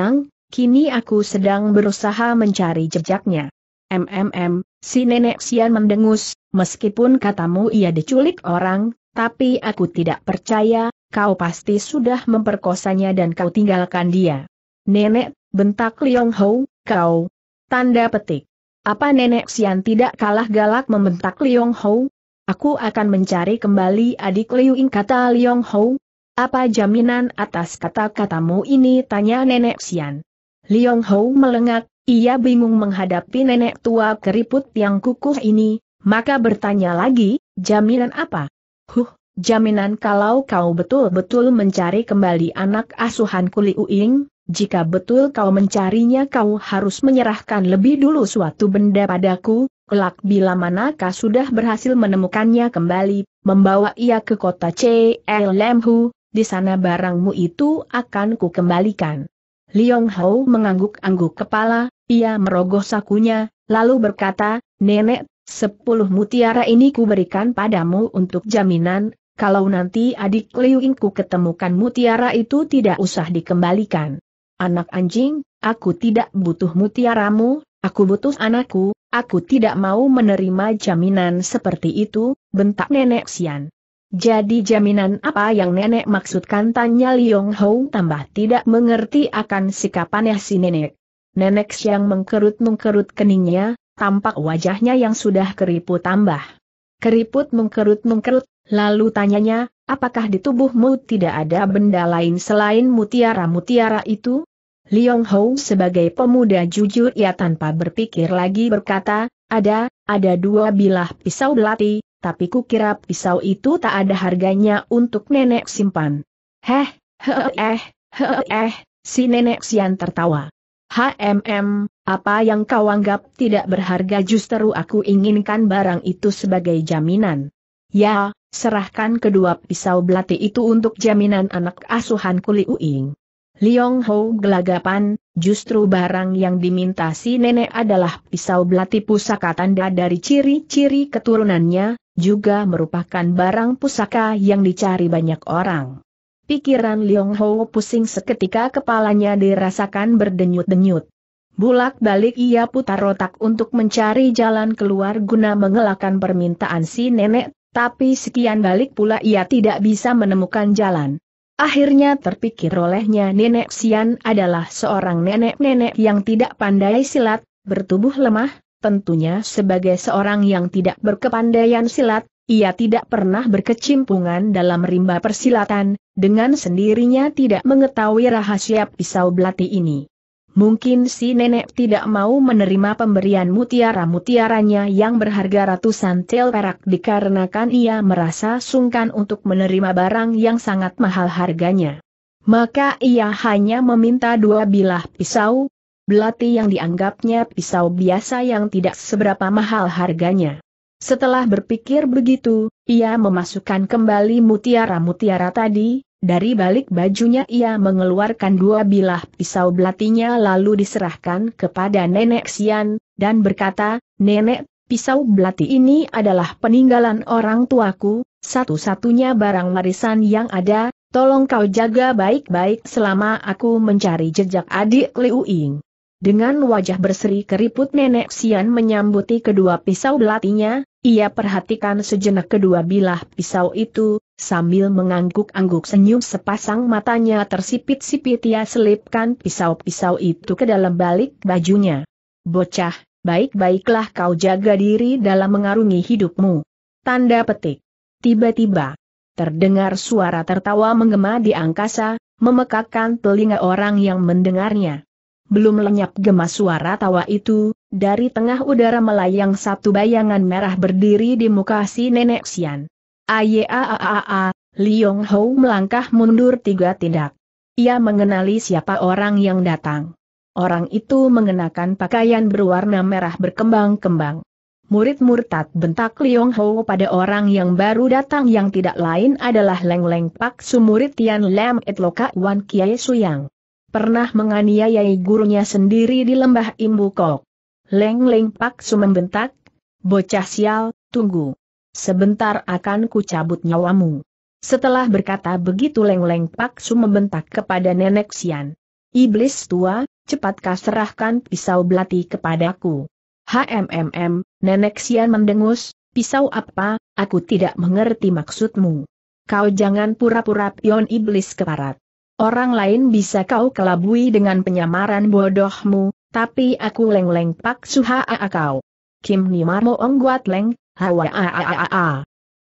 A: kini aku sedang berusaha mencari jejaknya. MMM, si nenek Sian mendengus, meskipun katamu ia diculik orang, tapi aku tidak percaya, kau pasti sudah memperkosanya dan kau tinggalkan dia. Nenek, bentak Liong Hou, kau. Tanda petik. Apa nenek Xian tidak kalah galak membentak Liong Hou? Aku akan mencari kembali adik Liu Ying kata Liong Hou. Apa jaminan atas kata-katamu ini tanya nenek Xian. Liong Hou melengak, ia bingung menghadapi nenek tua keriput yang kukuh ini, maka bertanya lagi, jaminan apa? Huh, jaminan kalau kau betul-betul mencari kembali anak asuhanku Liu Ying, jika betul kau mencarinya kau harus menyerahkan lebih dulu suatu benda padaku, kelak bila manakah sudah berhasil menemukannya kembali, membawa ia ke kota Lemhu, di sana barangmu itu akan ku kembalikan. Liong Hao mengangguk-angguk kepala, ia merogoh sakunya, lalu berkata, Nenek, sepuluh mutiara ini kuberikan padamu untuk jaminan, kalau nanti adik Liu ketemukan mutiara itu tidak usah dikembalikan. Anak anjing, aku tidak butuh mutiaramu, aku butuh anakku, aku tidak mau menerima jaminan seperti itu, bentak nenek Xian. Jadi jaminan apa yang nenek maksudkan tanya Liong Hong tambah tidak mengerti akan sikapannya si nenek. Nenek Xiang mengkerut-mengkerut keningnya, tampak wajahnya yang sudah keriput tambah. Keriput mengkerut-mengkerut, lalu tanyanya, apakah di tubuhmu tidak ada benda lain selain mutiara-mutiara itu? Liong Hou sebagai pemuda jujur ia tanpa berpikir lagi berkata, ada, ada dua bilah pisau belati, tapi kukira pisau itu tak ada harganya untuk nenek simpan. Heh, heh, heh, heh, eh, si nenek Sian tertawa. HMM, apa yang kau anggap tidak berharga justru aku inginkan barang itu sebagai jaminan. Ya, serahkan kedua pisau belati itu untuk jaminan anak asuhan Kuli Uing. Liong Ho gelagapan, justru barang yang diminta si nenek adalah pisau belati pusaka tanda dari ciri-ciri keturunannya, juga merupakan barang pusaka yang dicari banyak orang. Pikiran Liong Ho pusing seketika kepalanya dirasakan berdenyut-denyut. Bulak-balik ia putar otak untuk mencari jalan keluar guna mengelakkan permintaan si nenek, tapi sekian balik pula ia tidak bisa menemukan jalan. Akhirnya terpikir olehnya nenek Sian adalah seorang nenek-nenek yang tidak pandai silat, bertubuh lemah, tentunya sebagai seorang yang tidak berkepandaian silat, ia tidak pernah berkecimpungan dalam rimba persilatan, dengan sendirinya tidak mengetahui rahasia pisau belati ini. Mungkin si nenek tidak mau menerima pemberian mutiara-mutiaranya yang berharga ratusan tel perak dikarenakan ia merasa sungkan untuk menerima barang yang sangat mahal harganya. Maka ia hanya meminta dua bilah pisau, belati yang dianggapnya pisau biasa yang tidak seberapa mahal harganya. Setelah berpikir begitu, ia memasukkan kembali mutiara-mutiara tadi, dari balik bajunya ia mengeluarkan dua bilah pisau belatinya lalu diserahkan kepada Nenek Sian, dan berkata, Nenek, pisau belati ini adalah peninggalan orang tuaku, satu-satunya barang warisan yang ada, tolong kau jaga baik-baik selama aku mencari jejak adik Liu Ying. Dengan wajah berseri keriput Nenek Sian menyambuti kedua pisau belatinya, ia perhatikan sejenak kedua bilah pisau itu, Sambil mengangguk-angguk senyum sepasang matanya tersipit-sipit ia selipkan pisau-pisau itu ke dalam balik bajunya. Bocah, baik-baiklah kau jaga diri dalam mengarungi hidupmu. Tanda petik. Tiba-tiba, terdengar suara tertawa menggema di angkasa, memekakkan telinga orang yang mendengarnya. Belum lenyap gema suara tawa itu, dari tengah udara melayang satu bayangan merah berdiri di muka si nenek Sian. Ayaaa, Liong Hou melangkah mundur tiga tindak. Ia mengenali siapa orang yang datang. Orang itu mengenakan pakaian berwarna merah berkembang-kembang. Murid murtad bentak Liong Hou pada orang yang baru datang yang tidak lain adalah Leng Leng Pak Su murid Tian Lam Et Loka Wan Kiai Suyang. Pernah menganiaya gurunya sendiri di lembah Imbukok. Leng Leng Pak Su membentak, bocah sial, tunggu. Sebentar akan kucabut nyawamu. Setelah berkata begitu Leng Leng Pak Su membentak kepada Nenek Sian. Iblis tua, cepat kau serahkan pisau belati kepadaku. HMMM, Nenek Sian mendengus, pisau apa, aku tidak mengerti maksudmu. Kau jangan pura-pura pion iblis keparat. Orang lain bisa kau kelabui dengan penyamaran bodohmu, tapi aku leng-leng pak suhaa kau. Kim Nimarmo Moong Guat Leng, Hawa a a a a a.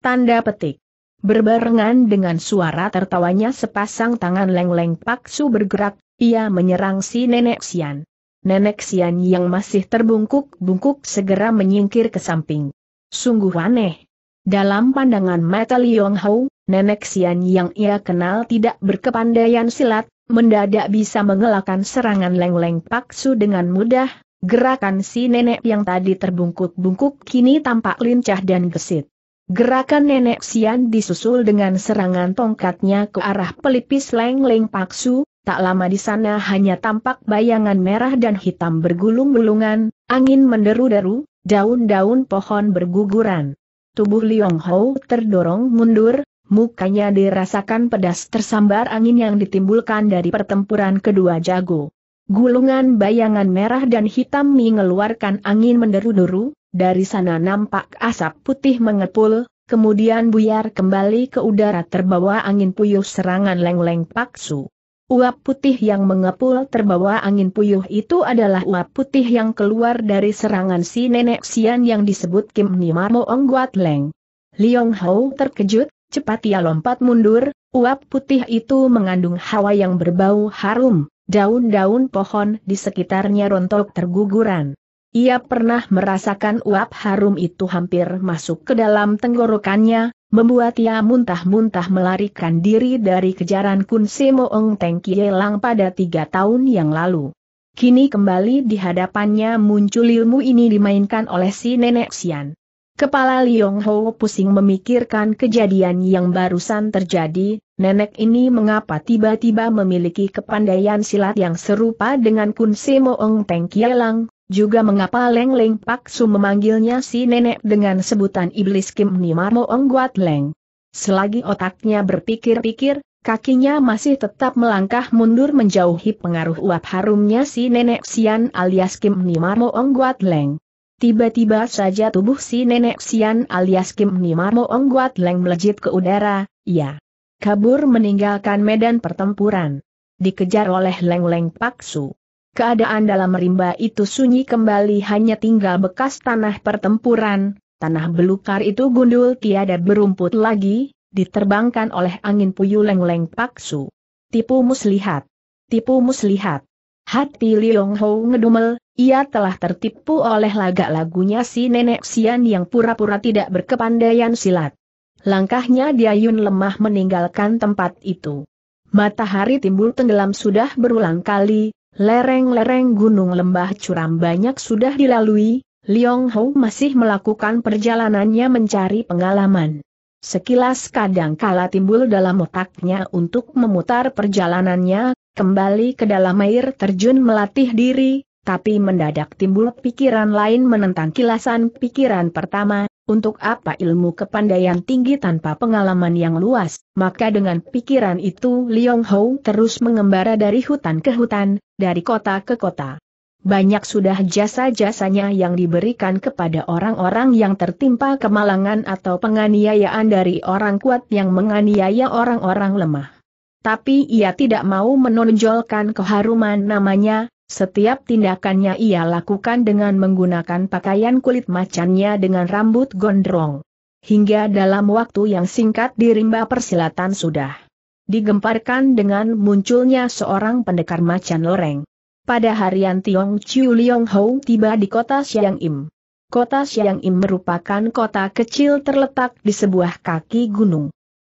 A: Tanda petik. Berbarengan dengan suara tertawanya sepasang tangan leng-leng paksu bergerak, ia menyerang si nenek Sian. Nenek Sian yang masih terbungkuk-bungkuk segera menyingkir ke samping. Sungguh aneh. Dalam pandangan mata Liong Hou, nenek Sian yang ia kenal tidak berkepandaian silat, mendadak bisa mengelakkan serangan leng-leng paksu dengan mudah, Gerakan si nenek yang tadi terbungkuk-bungkuk kini tampak lincah dan gesit. Gerakan nenek Sian disusul dengan serangan tongkatnya ke arah pelipis leng-leng paksu, tak lama di sana hanya tampak bayangan merah dan hitam bergulung-gulungan, angin menderu-deru, daun-daun pohon berguguran. Tubuh Liong Hou terdorong mundur, mukanya dirasakan pedas tersambar angin yang ditimbulkan dari pertempuran kedua jago. Gulungan bayangan merah dan hitam mengeluarkan angin menderu-deru, dari sana nampak asap putih mengepul, kemudian buyar kembali ke udara terbawa angin puyuh serangan leng-leng paksu. Uap putih yang mengepul terbawa angin puyuh itu adalah uap putih yang keluar dari serangan si nenek Xian yang disebut Kim Nimar Ong Guat Leng. Liong Hou terkejut, cepat ia lompat mundur, uap putih itu mengandung hawa yang berbau harum. Daun-daun pohon di sekitarnya rontok terguguran. Ia pernah merasakan uap harum itu hampir masuk ke dalam tenggorokannya, membuat ia muntah-muntah melarikan diri dari kejaran Kun Semoong Teng Kielang pada tiga tahun yang lalu. Kini kembali di hadapannya muncul ilmu ini dimainkan oleh si nenek Xian. Kepala Liong Ho pusing memikirkan kejadian yang barusan terjadi, nenek ini mengapa tiba-tiba memiliki kepandaian silat yang serupa dengan Kun Si Moong Teng Kielang, juga mengapa Leng Leng Pak Su memanggilnya si nenek dengan sebutan iblis Kim Nimar Moong Guat Leng. Selagi otaknya berpikir-pikir, kakinya masih tetap melangkah mundur menjauhi pengaruh uap harumnya si nenek Sian alias Kim Nimar Moong Guat Leng. Tiba-tiba saja tubuh si nenek Sian alias Kim Nimar Moong Guat Leng melejit ke udara, ya kabur meninggalkan medan pertempuran. Dikejar oleh leng-leng paksu. Keadaan dalam rimba itu sunyi kembali hanya tinggal bekas tanah pertempuran, tanah belukar itu gundul tiada berumput lagi, diterbangkan oleh angin puyuh leng-leng paksu. Tipu muslihat. Tipu muslihat. Hati Liong Ho ngedumel, ia telah tertipu oleh lagak lagunya si nenek Sian yang pura-pura tidak berkepandaian silat. Langkahnya Diayun lemah meninggalkan tempat itu. Matahari timbul tenggelam sudah berulang kali, lereng-lereng gunung lembah curam banyak sudah dilalui, Liong Hou masih melakukan perjalanannya mencari pengalaman. Sekilas kadang kala timbul dalam otaknya untuk memutar perjalanannya, kembali ke dalam air terjun melatih diri, tapi mendadak timbul pikiran lain menentang kilasan pikiran pertama, untuk apa ilmu kepandaian tinggi tanpa pengalaman yang luas, maka dengan pikiran itu Liong Ho terus mengembara dari hutan ke hutan, dari kota ke kota. Banyak sudah jasa-jasanya yang diberikan kepada orang-orang yang tertimpa kemalangan atau penganiayaan dari orang kuat yang menganiaya orang-orang lemah. Tapi ia tidak mau menonjolkan keharuman namanya, setiap tindakannya ia lakukan dengan menggunakan pakaian kulit macannya dengan rambut gondrong. Hingga dalam waktu yang singkat di rimba persilatan sudah digemparkan dengan munculnya seorang pendekar macan loreng. Pada harian Tiong Chiu Liong Hou tiba di kota Siang Im. Kota Siang Im merupakan kota kecil terletak di sebuah kaki gunung.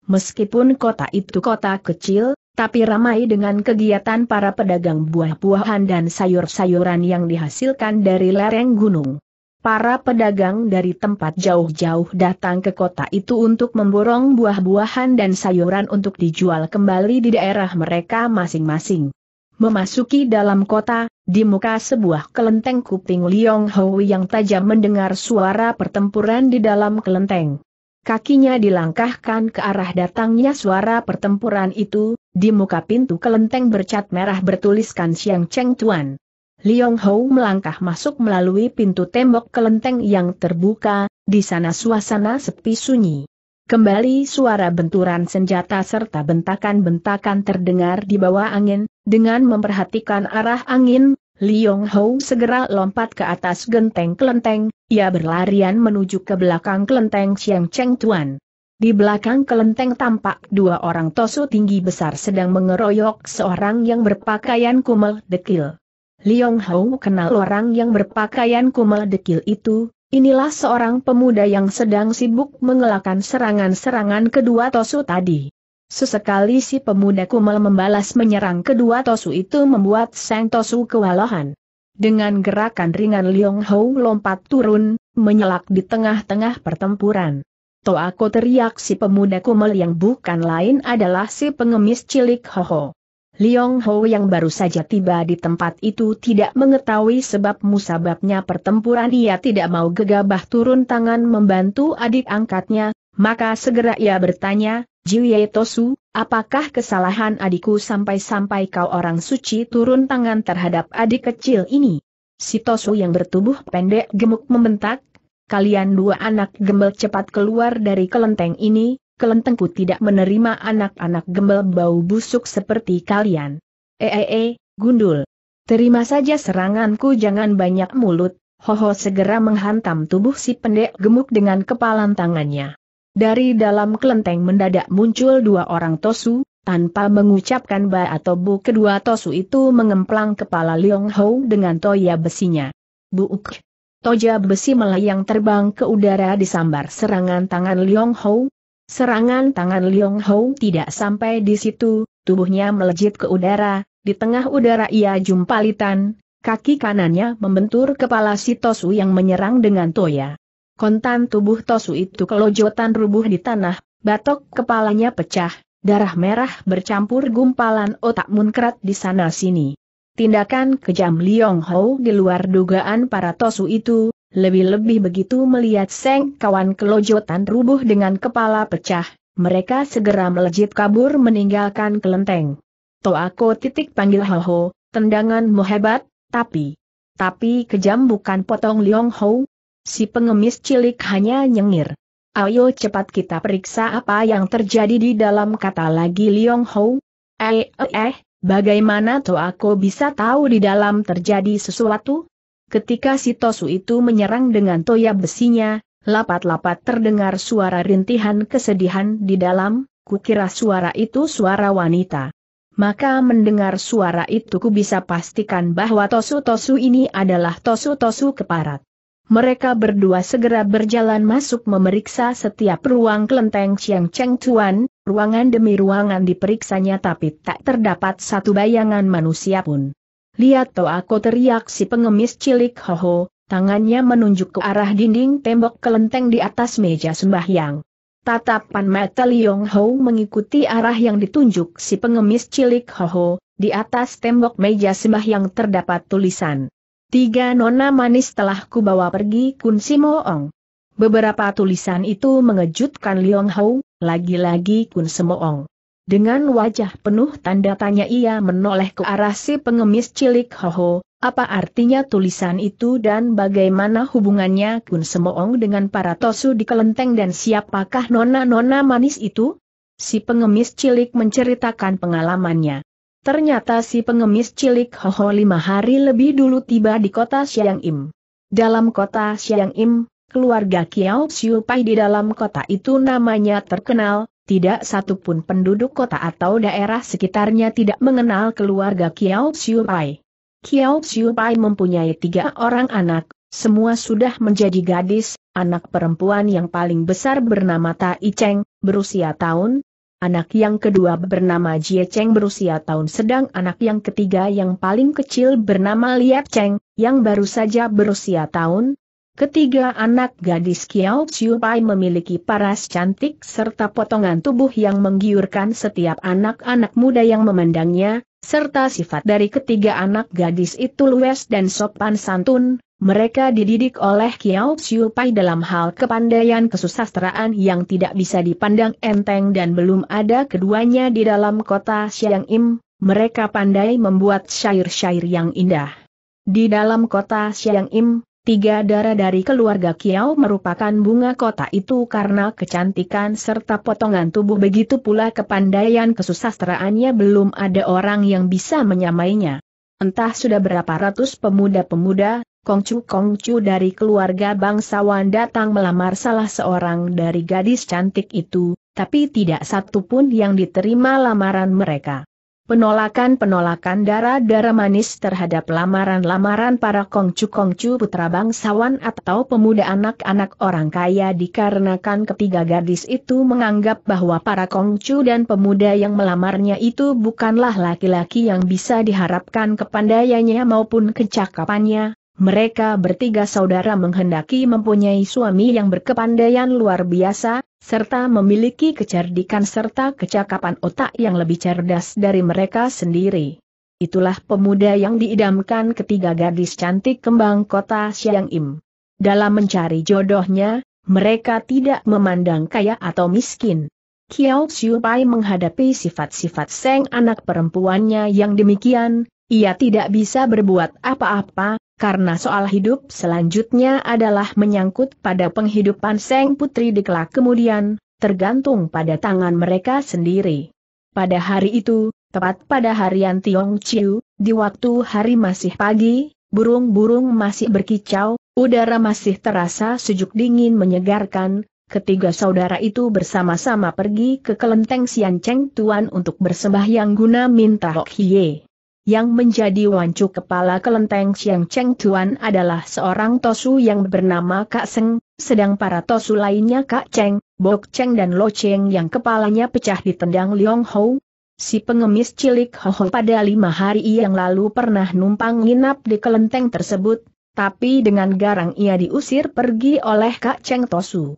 A: Meskipun kota itu kota kecil, tapi ramai dengan kegiatan para pedagang buah-buahan dan sayur-sayuran yang dihasilkan dari lereng gunung. Para pedagang dari tempat jauh-jauh datang ke kota itu untuk memborong buah-buahan dan sayuran untuk dijual kembali di daerah mereka masing-masing. Memasuki dalam kota, di muka sebuah kelenteng kuping Liong Hou yang tajam mendengar suara pertempuran di dalam kelenteng kakinya dilangkahkan ke arah datangnya suara pertempuran itu, di muka pintu kelenteng bercat merah bertuliskan Siang Cheng Tuan. Liong Hou melangkah masuk melalui pintu tembok kelenteng yang terbuka, di sana suasana sepi sunyi. Kembali suara benturan senjata serta bentakan-bentakan terdengar di bawah angin, dengan memperhatikan arah angin, Liong Hou segera lompat ke atas genteng kelenteng, ia berlarian menuju ke belakang kelenteng Chiang Cheng Tuan. Di belakang kelenteng tampak dua orang tosu tinggi besar sedang mengeroyok seorang yang berpakaian kumel dekil. Liong Hou kenal orang yang berpakaian kumel dekil itu, Inilah seorang pemuda yang sedang sibuk mengelakkan serangan-serangan kedua Tosu tadi. Sesekali si pemuda kumel membalas menyerang kedua Tosu itu membuat Sang Tosu kewalahan. Dengan gerakan ringan Liong Hou lompat turun, menyelak di tengah-tengah pertempuran. Toako teriak si pemuda kumel yang bukan lain adalah si pengemis cilik Hoho. Liong Ho yang baru saja tiba di tempat itu tidak mengetahui sebab musababnya pertempuran ia tidak mau gegabah turun tangan membantu adik angkatnya, maka segera ia bertanya, Jiuye Tosu, apakah kesalahan adikku sampai-sampai kau orang suci turun tangan terhadap adik kecil ini? Si Tosu yang bertubuh pendek gemuk membentak, kalian dua anak gembel cepat keluar dari kelenteng ini, kelentengku tidak menerima anak-anak gembel bau busuk seperti kalian. Eee, eh, eh, eh, gundul. Terima saja seranganku jangan banyak mulut, Hoho segera menghantam tubuh si pendek gemuk dengan kepalan tangannya. Dari dalam kelenteng mendadak muncul dua orang Tosu, tanpa mengucapkan ba atau bu kedua Tosu itu mengemplang kepala Leong Hou dengan toya besinya. Buuk! Toja besi melayang terbang ke udara disambar serangan tangan Leong Hou. Serangan tangan Leong Hou tidak sampai di situ, tubuhnya melejit ke udara, di tengah udara ia jumpalitan, kaki kanannya membentur kepala si Tosu yang menyerang dengan toya kontan tubuh Tosu itu kelojotan rubuh di tanah, batok kepalanya pecah, darah merah bercampur gumpalan otak munkrat di sana-sini. Tindakan kejam Liong Hou di luar dugaan para Tosu itu, lebih-lebih begitu melihat Seng kawan kelojotan rubuh dengan kepala pecah, mereka segera melejit kabur meninggalkan kelenteng. Toako titik panggil Ho, tendanganmu hebat, tapi... Tapi kejam bukan potong Liong Hou, Si pengemis cilik hanya nyengir. Ayo cepat kita periksa apa yang terjadi di dalam kata lagi Liong Hou. Eh, eh, eh, bagaimana toh aku bisa tahu di dalam terjadi sesuatu? Ketika si Tosu itu menyerang dengan toya besinya, lapat-lapat terdengar suara rintihan kesedihan di dalam, kukira suara itu suara wanita. Maka mendengar suara itu ku bisa pastikan bahwa Tosu-Tosu ini adalah Tosu-Tosu keparat mereka berdua segera berjalan masuk memeriksa setiap ruang kelenteng Chiang Cheng Chuan, ruangan demi ruangan diperiksanya tapi tak terdapat satu bayangan manusia pun. Lihat to aku teriak si pengemis cilik Hoho, tangannya menunjuk ke arah dinding tembok kelenteng di atas meja sembahyang. Tatapan mata Liong Ho mengikuti arah yang ditunjuk si pengemis cilik Hoho, di atas tembok meja sembahyang terdapat tulisan. Tiga nona manis telah kubawa pergi Kun Ong. Beberapa tulisan itu mengejutkan Liong Hou, lagi-lagi Kun Ong. Dengan wajah penuh tanda tanya ia menoleh ke arah si pengemis cilik Hoho, apa artinya tulisan itu dan bagaimana hubungannya Kun Ong dengan para tosu di kelenteng dan siapakah nona-nona manis itu? Si pengemis cilik menceritakan pengalamannya. Ternyata si pengemis cilik Hoho lima hari lebih dulu tiba di kota Siang Im. Dalam kota Siang Im, keluarga Kiao Xiu Pai di dalam kota itu namanya terkenal, tidak satupun penduduk kota atau daerah sekitarnya tidak mengenal keluarga Kiao Xiu Pai. Kiao Xiu Pai mempunyai tiga orang anak, semua sudah menjadi gadis, anak perempuan yang paling besar bernama Tai Cheng, berusia tahun Anak yang kedua bernama Jie Cheng berusia tahun sedang anak yang ketiga yang paling kecil bernama Liap Cheng, yang baru saja berusia tahun. Ketiga anak gadis Kiao Chiu Pai memiliki paras cantik serta potongan tubuh yang menggiurkan setiap anak-anak muda yang memandangnya, serta sifat dari ketiga anak gadis itu luwes dan sopan santun, mereka dididik oleh Kiao Xiu Pai dalam hal kepandaian kesusastraan yang tidak bisa dipandang enteng dan belum ada keduanya di dalam kota Xiang Im, mereka pandai membuat syair-syair yang indah. Di dalam kota Xiang Im, tiga darah dari keluarga Kiao merupakan bunga kota itu karena kecantikan serta potongan tubuh begitu pula kepandaian kesusastraannya belum ada orang yang bisa menyamainya. Entah sudah berapa ratus pemuda-pemuda Kongcu-kongcu dari keluarga bangsawan datang melamar salah seorang dari gadis cantik itu, tapi tidak satu pun yang diterima lamaran mereka. Penolakan-penolakan darah-darah manis terhadap lamaran-lamaran para kongcu-kongcu putra bangsawan atau pemuda anak-anak orang kaya dikarenakan ketiga gadis itu menganggap bahwa para kongcu dan pemuda yang melamarnya itu bukanlah laki-laki yang bisa diharapkan kepandaiannya maupun kecakapannya, mereka bertiga saudara menghendaki mempunyai suami yang berkepandaian luar biasa, serta memiliki kecerdikan serta kecakapan otak yang lebih cerdas dari mereka sendiri. Itulah pemuda yang diidamkan ketiga gadis cantik kembang kota Siang Im. Dalam mencari jodohnya, mereka tidak memandang kaya atau miskin. Kiao Pai menghadapi sifat-sifat seng anak perempuannya yang demikian, ia tidak bisa berbuat apa-apa, karena soal hidup selanjutnya adalah menyangkut pada penghidupan Seng Putri di kelak kemudian, tergantung pada tangan mereka sendiri. Pada hari itu, tepat pada harian Tiong Chiu, di waktu hari masih pagi, burung-burung masih berkicau, udara masih terasa sejuk dingin menyegarkan, ketiga saudara itu bersama-sama pergi ke kelenteng Sian Cheng Tuan untuk bersembahyang guna minta Hok Hie. Yang menjadi wancu kepala kelenteng Siang Cheng Tuan adalah seorang tosu yang bernama Kak Seng, sedang para tosu lainnya Kak Cheng, Bok Cheng dan Lo Cheng yang kepalanya pecah di tendang Liong Ho. Si pengemis cilik Ho, Ho pada lima hari yang lalu pernah numpang nginap di kelenteng tersebut, tapi dengan garang ia diusir pergi oleh Kak Cheng Tosu.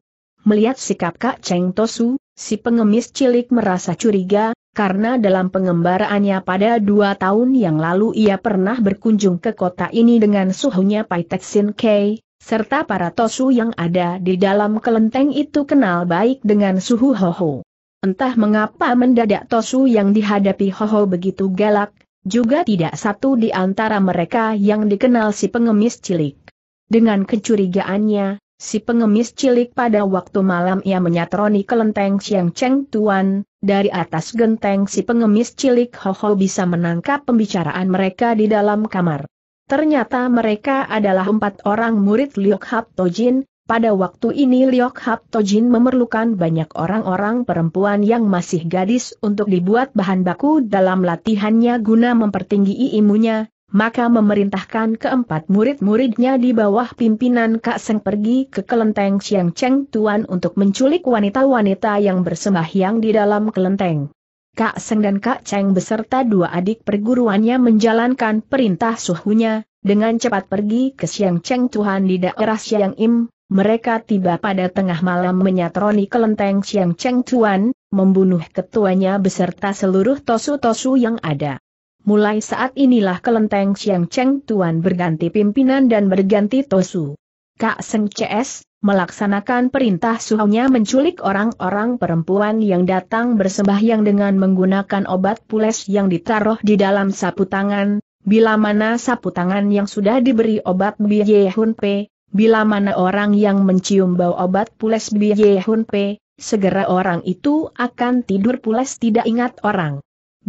A: Melihat sikap Kak Cheng Tosu, si pengemis cilik merasa curiga, karena dalam pengembaraannya pada dua tahun yang lalu ia pernah berkunjung ke kota ini dengan suhunya Pai Teksin Kei, serta para Tosu yang ada di dalam kelenteng itu kenal baik dengan suhu Ho Ho. Entah mengapa mendadak Tosu yang dihadapi Ho Ho begitu galak, juga tidak satu di antara mereka yang dikenal si pengemis cilik. Dengan kecurigaannya, Si pengemis cilik pada waktu malam ia menyatroni kelenteng Siang Cheng Tuan, dari atas genteng si pengemis cilik Hoho bisa menangkap pembicaraan mereka di dalam kamar. Ternyata mereka adalah empat orang murid Liok Hap Tojin, pada waktu ini Liok Hap Tojin memerlukan banyak orang-orang perempuan yang masih gadis untuk dibuat bahan baku dalam latihannya guna mempertinggi ilmunya maka memerintahkan keempat murid-muridnya di bawah pimpinan Kak Seng pergi ke kelenteng Siang Cheng Tuan untuk menculik wanita-wanita yang bersembahyang di dalam kelenteng. Kak Seng dan Kak Cheng beserta dua adik perguruannya menjalankan perintah suhunya, dengan cepat pergi ke Siang Cheng Tuan di daerah Siang Im, mereka tiba pada tengah malam menyatroni kelenteng Siang Cheng Tuan, membunuh ketuanya beserta seluruh tosu-tosu yang ada mulai saat inilah kelenteng Siang Cheng Tuan berganti pimpinan dan berganti Tosu. Kak Seng CS, melaksanakan perintah suhunya menculik orang-orang perempuan yang datang bersembahyang dengan menggunakan obat pules yang ditaruh di dalam sapu tangan, bila mana sapu tangan yang sudah diberi obat Biye Hun Pe, bila mana orang yang mencium bau obat pules Biye Hun Pe, segera orang itu akan tidur pules tidak ingat orang.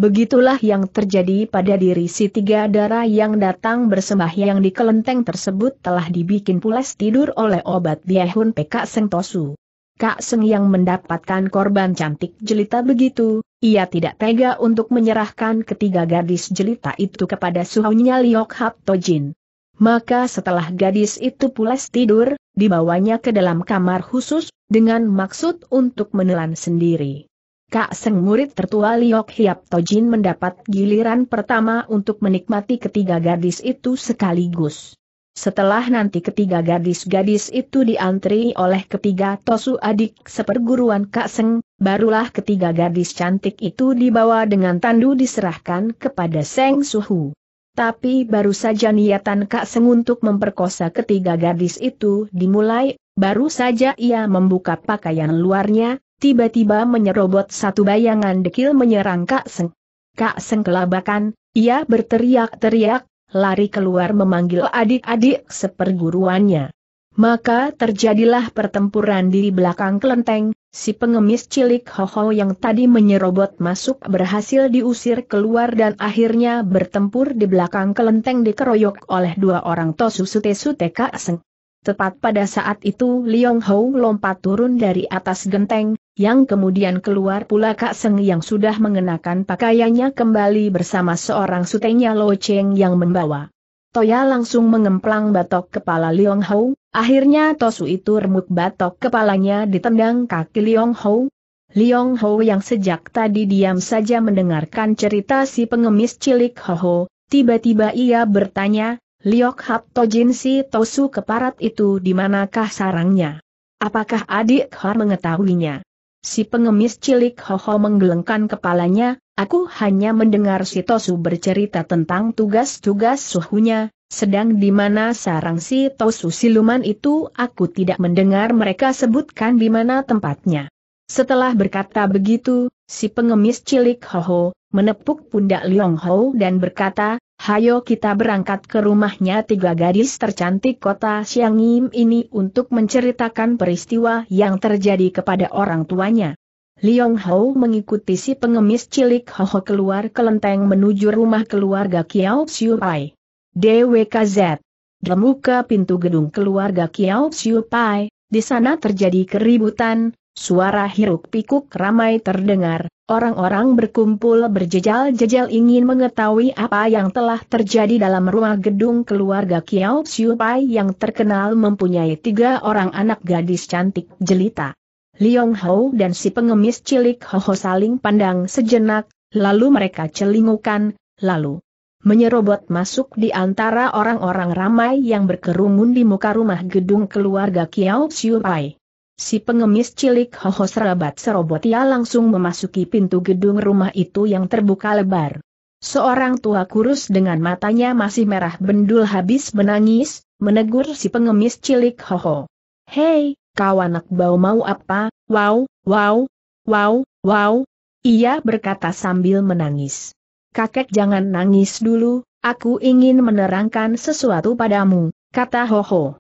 A: Begitulah yang terjadi pada diri si tiga darah yang datang bersembahyang di kelenteng tersebut telah dibikin pulas tidur oleh obat biahun PK Seng Tosu. Kak Seng yang mendapatkan korban cantik jelita begitu, ia tidak tega untuk menyerahkan ketiga gadis jelita itu kepada suhunya Liok Hap Tojin. Maka setelah gadis itu pulas tidur, dibawanya ke dalam kamar khusus, dengan maksud untuk menelan sendiri. Kak Seng murid tertua Liok Hiap Tojin mendapat giliran pertama untuk menikmati ketiga gadis itu sekaligus. Setelah nanti ketiga gadis-gadis itu diantri oleh ketiga tosu adik seperguruan Kak Seng, barulah ketiga gadis cantik itu dibawa dengan tandu diserahkan kepada Seng Suhu. Tapi baru saja niatan Kak Seng untuk memperkosa ketiga gadis itu dimulai, baru saja ia membuka pakaian luarnya, tiba-tiba menyerobot satu bayangan dekil menyerang Kak Seng. Kak Seng kelabakan, ia berteriak-teriak, lari keluar memanggil adik-adik seperguruannya. Maka terjadilah pertempuran di belakang kelenteng, si pengemis cilik Hoho yang tadi menyerobot masuk berhasil diusir keluar dan akhirnya bertempur di belakang kelenteng dikeroyok oleh dua orang Tosu Sute Sute Kak Seng. Tepat pada saat itu Liong Ho lompat turun dari atas genteng, yang kemudian keluar pula Kak Seng yang sudah mengenakan pakaiannya kembali bersama seorang sutenya Lo Cheng yang membawa. Toya langsung mengemplang batok kepala Liong Hou, akhirnya Tosu itu remuk batok kepalanya ditendang kaki Liong Hou. Liong Hou yang sejak tadi diam saja mendengarkan cerita si pengemis cilik ho ho. tiba-tiba ia bertanya, Liok Hap Tojin si Tosu keparat itu di manakah sarangnya? Apakah adik Har mengetahuinya? Si pengemis cilik Hoho menggelengkan kepalanya, aku hanya mendengar si Tosu bercerita tentang tugas-tugas suhunya, sedang di mana sarang si Tosu siluman itu aku tidak mendengar mereka sebutkan di mana tempatnya. Setelah berkata begitu, si pengemis cilik Hoho menepuk pundak Liong Ho dan berkata, Hayo kita berangkat ke rumahnya tiga gadis tercantik kota Siangim ini untuk menceritakan peristiwa yang terjadi kepada orang tuanya. Liong Hao mengikuti si pengemis cilik Hoho keluar ke lenteng menuju rumah keluarga Kiao Pai. DWKZ. Demuka pintu gedung keluarga Kiao Pai, di sana terjadi keributan, Suara hiruk-pikuk ramai terdengar, orang-orang berkumpul berjejal-jejal ingin mengetahui apa yang telah terjadi dalam rumah gedung keluarga Kiao Pai yang terkenal mempunyai tiga orang anak gadis cantik jelita. Liong Hou dan si pengemis cilik Ho ho saling pandang sejenak, lalu mereka celingukan, lalu menyerobot masuk di antara orang-orang ramai yang berkerumun di muka rumah gedung keluarga Kiao Pai. Si pengemis cilik Hoho Serabat serobot ia langsung memasuki pintu gedung rumah itu yang terbuka lebar. Seorang tua kurus dengan matanya masih merah bendul habis menangis, menegur si pengemis cilik Hoho. Hei, kau anak bau mau apa, wow, wow, wow, wow, ia berkata sambil menangis. Kakek jangan nangis dulu, aku ingin menerangkan sesuatu padamu, kata Hoho.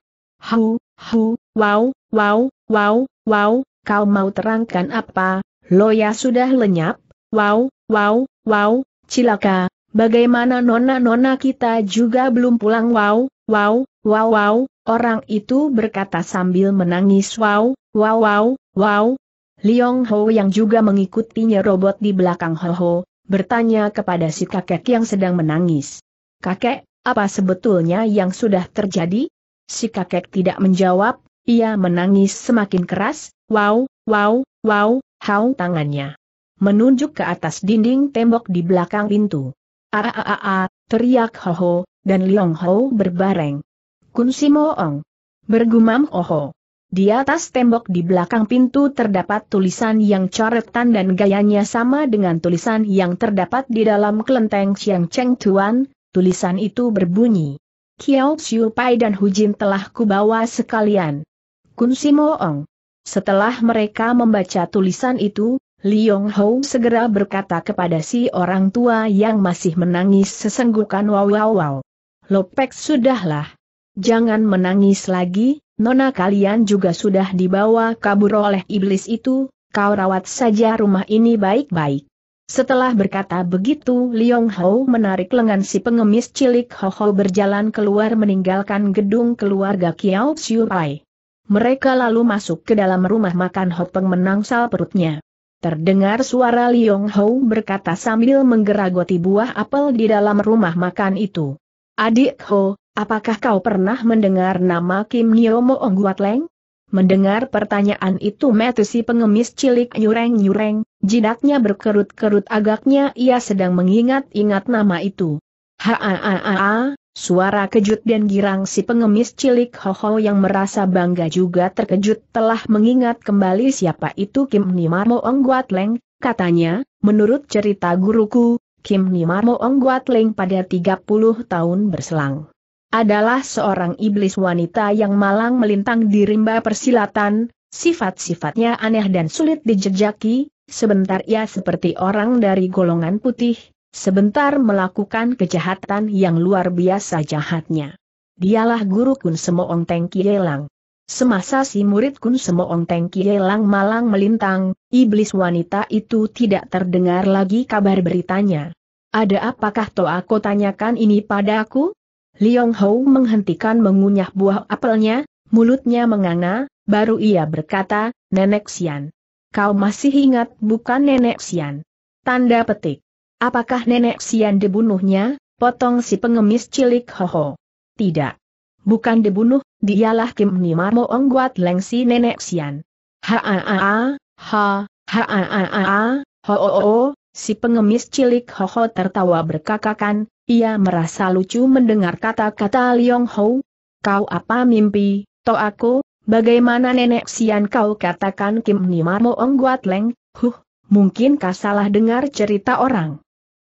A: Hu, hu, wow, Wow, wow, wow, kau mau terangkan apa? Loya sudah lenyap. Wow, wow, wow, cilaka. Bagaimana nona-nona kita juga belum pulang wow, wow, wow, wow, orang itu berkata sambil menangis wow, wow, wow, wow. Liong Ho yang juga mengikutinya robot di belakang Ho Ho, bertanya kepada si kakek yang sedang menangis. Kakek, apa sebetulnya yang sudah terjadi? Si kakek tidak menjawab, ia menangis semakin keras, wow, wow, wow, hau tangannya. Menunjuk ke atas dinding tembok di belakang pintu. Aaaa, teriak Hoho, dan Liong Ho berbareng. Kun si Ong. Bergumam ho. Di atas tembok di belakang pintu terdapat tulisan yang coretan dan gayanya sama dengan tulisan yang terdapat di dalam kelenteng Siang Cheng Tuan, tulisan itu berbunyi. Kiao Xiu Pai dan Hu Jin telah kubawa sekalian. Kun ong. Setelah mereka membaca tulisan itu, Liong Hou segera berkata kepada si orang tua yang masih menangis sesenggukan wow wow wow. Lopek sudahlah. Jangan menangis lagi, nona kalian juga sudah dibawa kabur oleh iblis itu, kau rawat saja rumah ini baik-baik. Setelah berkata begitu Liong Hou menarik lengan si pengemis cilik Ho Ho berjalan keluar meninggalkan gedung keluarga Kiao Pai. Mereka lalu masuk ke dalam rumah makan Hopeng menangsal perutnya. Terdengar suara Liong Hou berkata sambil menggeragoti buah apel di dalam rumah makan itu. Adik Ho, apakah kau pernah mendengar nama Kim Nyomo Ong Guat Leng? Mendengar pertanyaan itu si pengemis cilik nyureng-nyureng, jidatnya berkerut-kerut agaknya ia sedang mengingat-ingat nama itu. Haa, Suara kejut dan girang si pengemis cilik Hoho yang merasa bangga juga terkejut telah mengingat kembali siapa itu Kim Nimar Ong Guat katanya, menurut cerita guruku, Kim Nimar Ong Guat Leng pada 30 tahun berselang. Adalah seorang iblis wanita yang malang melintang di rimba persilatan, sifat-sifatnya aneh dan sulit dijejaki, sebentar ia seperti orang dari golongan putih, Sebentar melakukan kejahatan yang luar biasa jahatnya. Dialah guru Kun Semoong Teng Kielang. Semasa si murid Kun Semoong Teng Kielang malang melintang, iblis wanita itu tidak terdengar lagi kabar beritanya. Ada apakah Toa aku tanyakan ini padaku? Liong Hou menghentikan mengunyah buah apelnya, mulutnya menganga, baru ia berkata, Nenek Xian. Kau masih ingat bukan Nenek Xian? Tanda petik. Apakah nenek Sian dibunuhnya? Potong si pengemis cilik Hoho. Tidak. Bukan dibunuh, dialah Kim Nima Moong Guat Leng si nenek Sian. Ha ha ha ha ha, ha ha ho si pengemis cilik Hoho tertawa berkakakan, ia merasa lucu mendengar kata-kata Liong Ho. Kau apa mimpi, to aku, bagaimana nenek Sian kau katakan Kim Nima Moong Guat Leng, huh, mungkinkah salah dengar cerita orang.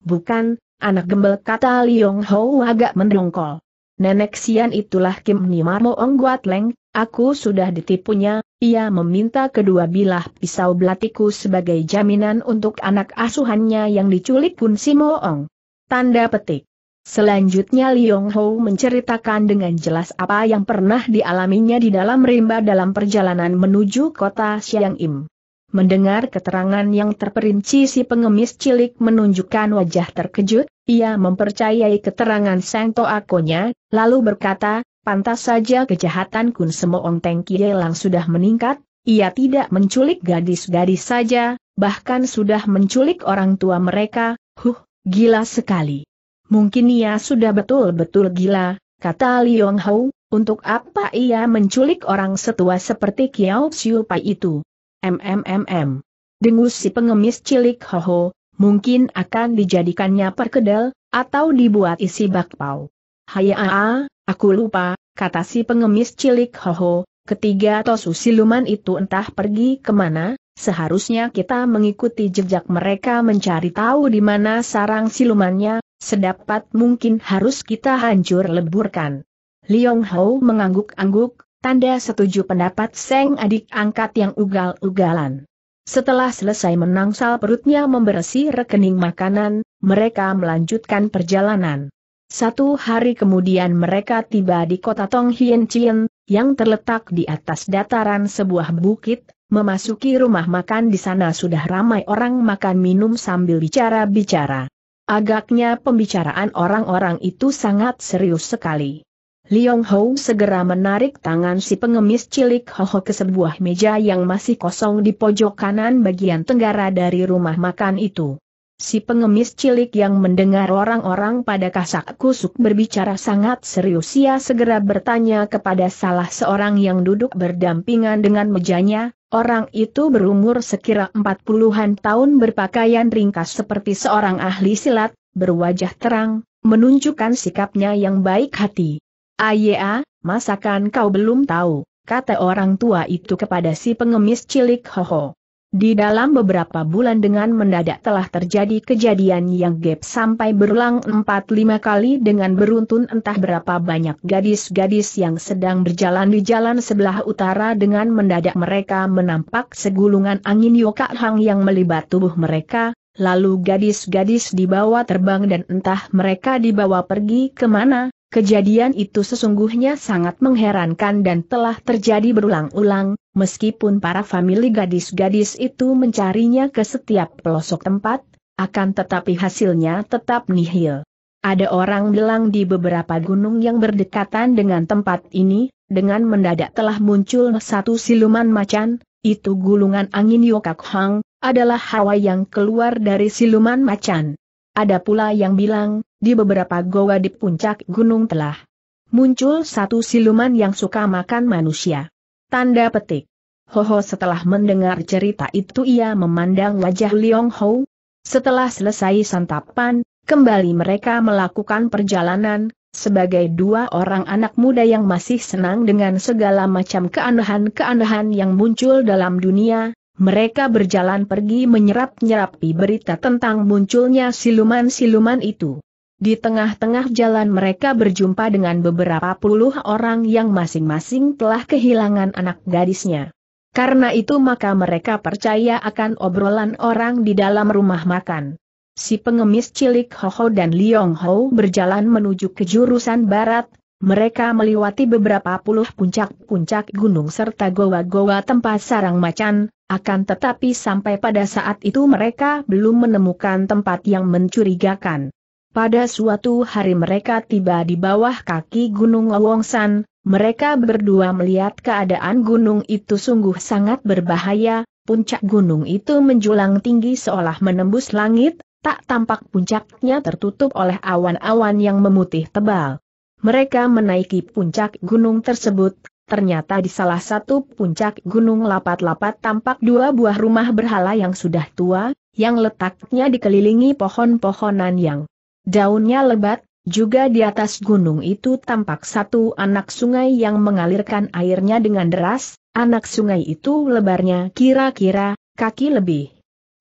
A: Bukan, anak gembel kata Liong Hou agak mendongkol. Nenek Sian itulah Kim Nimar Moong Guat Leng, aku sudah ditipunya, ia meminta kedua bilah pisau belatiku sebagai jaminan untuk anak asuhannya yang diculik pun Si Ong. Tanda petik. Selanjutnya Liong Ho menceritakan dengan jelas apa yang pernah dialaminya di dalam rimba dalam perjalanan menuju kota Siang Im. Mendengar keterangan yang terperinci si pengemis cilik menunjukkan wajah terkejut, ia mempercayai keterangan Sang Toakonya, lalu berkata, pantas saja kejahatan Kun Semo Ong Teng sudah meningkat, ia tidak menculik gadis-gadis saja, bahkan sudah menculik orang tua mereka, huh, gila sekali. Mungkin ia sudah betul-betul gila, kata Liong Hou, untuk apa ia menculik orang setua seperti Kiao Xiu Pai itu? MMMM. Dengus si pengemis cilik Hoho, mungkin akan dijadikannya perkedel, atau dibuat isi bakpao. Hayaa, ah, ah, aku lupa, kata si pengemis cilik Hoho, ketiga tosu siluman itu entah pergi kemana, seharusnya kita mengikuti jejak mereka mencari tahu di mana sarang silumannya, sedapat mungkin harus kita hancur leburkan. Liong Hao mengangguk-angguk, Tanda setuju pendapat Seng adik angkat yang ugal-ugalan. Setelah selesai menangsal perutnya membersih rekening makanan, mereka melanjutkan perjalanan. Satu hari kemudian mereka tiba di kota Tong Hien Chien, yang terletak di atas dataran sebuah bukit, memasuki rumah makan di sana sudah ramai orang makan minum sambil bicara-bicara. Agaknya pembicaraan orang-orang itu sangat serius sekali. Liong Ho segera menarik tangan si pengemis cilik Hoho ke sebuah meja yang masih kosong di pojok kanan bagian tenggara dari rumah makan itu. Si pengemis cilik yang mendengar orang-orang pada kasak kusuk berbicara sangat serius ia segera bertanya kepada salah seorang yang duduk berdampingan dengan mejanya, orang itu berumur sekira empat puluhan tahun berpakaian ringkas seperti seorang ahli silat, berwajah terang, menunjukkan sikapnya yang baik hati. Aya, ah, masakan kau belum tahu, kata orang tua itu kepada si pengemis cilik Hoho. Di dalam beberapa bulan dengan mendadak telah terjadi kejadian yang gap sampai berulang 4-5 kali dengan beruntun entah berapa banyak gadis-gadis yang sedang berjalan di jalan sebelah utara dengan mendadak mereka menampak segulungan angin Yoka Hang yang melibat tubuh mereka, lalu gadis-gadis dibawa terbang dan entah mereka dibawa pergi kemana, Kejadian itu sesungguhnya sangat mengherankan dan telah terjadi berulang-ulang, meskipun para famili gadis-gadis itu mencarinya ke setiap pelosok tempat, akan tetapi hasilnya tetap nihil. Ada orang bilang di beberapa gunung yang berdekatan dengan tempat ini, dengan mendadak telah muncul satu siluman macan, itu gulungan angin Yokak Hang, adalah hawa yang keluar dari siluman macan. Ada pula yang bilang, di beberapa goa di puncak gunung telah muncul satu siluman yang suka makan manusia. Tanda petik. Hoho setelah mendengar cerita itu ia memandang wajah Liong Hou. Setelah selesai santapan, kembali mereka melakukan perjalanan, sebagai dua orang anak muda yang masih senang dengan segala macam keanehan-keanehan yang muncul dalam dunia, mereka berjalan pergi menyerap-nyerapi berita tentang munculnya siluman-siluman itu. Di tengah-tengah jalan mereka berjumpa dengan beberapa puluh orang yang masing-masing telah kehilangan anak gadisnya. Karena itu maka mereka percaya akan obrolan orang di dalam rumah makan. Si pengemis cilik Hoho dan Liong Ho berjalan menuju ke jurusan barat, mereka melewati beberapa puluh puncak-puncak gunung serta goa-goa tempat sarang macan, akan tetapi sampai pada saat itu mereka belum menemukan tempat yang mencurigakan. Pada suatu hari mereka tiba di bawah kaki Gunung Lawongsan, mereka berdua melihat keadaan gunung itu sungguh sangat berbahaya, puncak gunung itu menjulang tinggi seolah menembus langit, tak tampak puncaknya tertutup oleh awan-awan yang memutih tebal. Mereka menaiki puncak gunung tersebut, ternyata di salah satu puncak gunung lapat-lapat tampak dua buah rumah berhala yang sudah tua, yang letaknya dikelilingi pohon-pohonan yang daunnya lebat, juga di atas gunung itu tampak satu anak sungai yang mengalirkan airnya dengan deras, anak sungai itu lebarnya kira-kira, kaki lebih.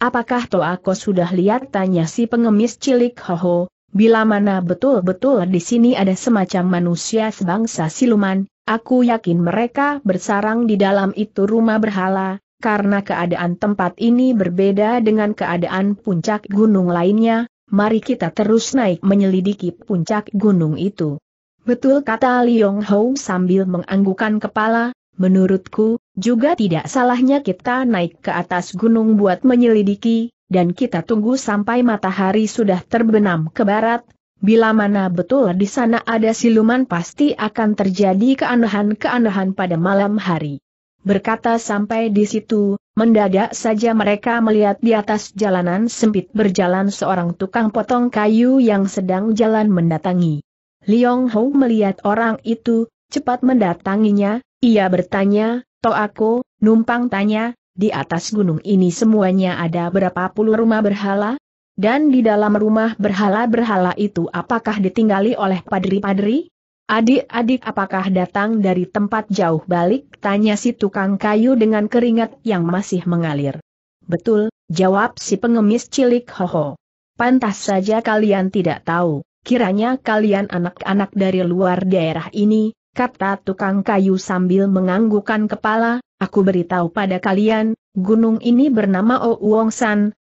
A: Apakah Toako sudah lihat tanya si pengemis cilik Hoho, Bila mana betul-betul di sini ada semacam manusia sebangsa siluman, aku yakin mereka bersarang di dalam itu rumah berhala, karena keadaan tempat ini berbeda dengan keadaan puncak gunung lainnya, mari kita terus naik menyelidiki puncak gunung itu. Betul kata Liong Hou sambil menganggukan kepala, menurutku, juga tidak salahnya kita naik ke atas gunung buat menyelidiki, dan kita tunggu sampai matahari sudah terbenam ke barat, bila mana betul di sana ada siluman pasti akan terjadi keanehan-keanehan pada malam hari. Berkata sampai di situ, mendadak saja mereka melihat di atas jalanan sempit berjalan seorang tukang potong kayu yang sedang jalan mendatangi. Liong Hou melihat orang itu, cepat mendatanginya, ia bertanya, To aku, numpang tanya, di atas gunung ini semuanya ada berapa puluh rumah berhala? Dan di dalam rumah berhala-berhala itu apakah ditinggali oleh padri-padri? Adik-adik apakah datang dari tempat jauh balik? Tanya si tukang kayu dengan keringat yang masih mengalir. Betul, jawab si pengemis cilik Hoho. Pantas saja kalian tidak tahu, kiranya kalian anak-anak dari luar daerah ini, kata tukang kayu sambil menganggukan kepala, Aku beritahu pada kalian, gunung ini bernama O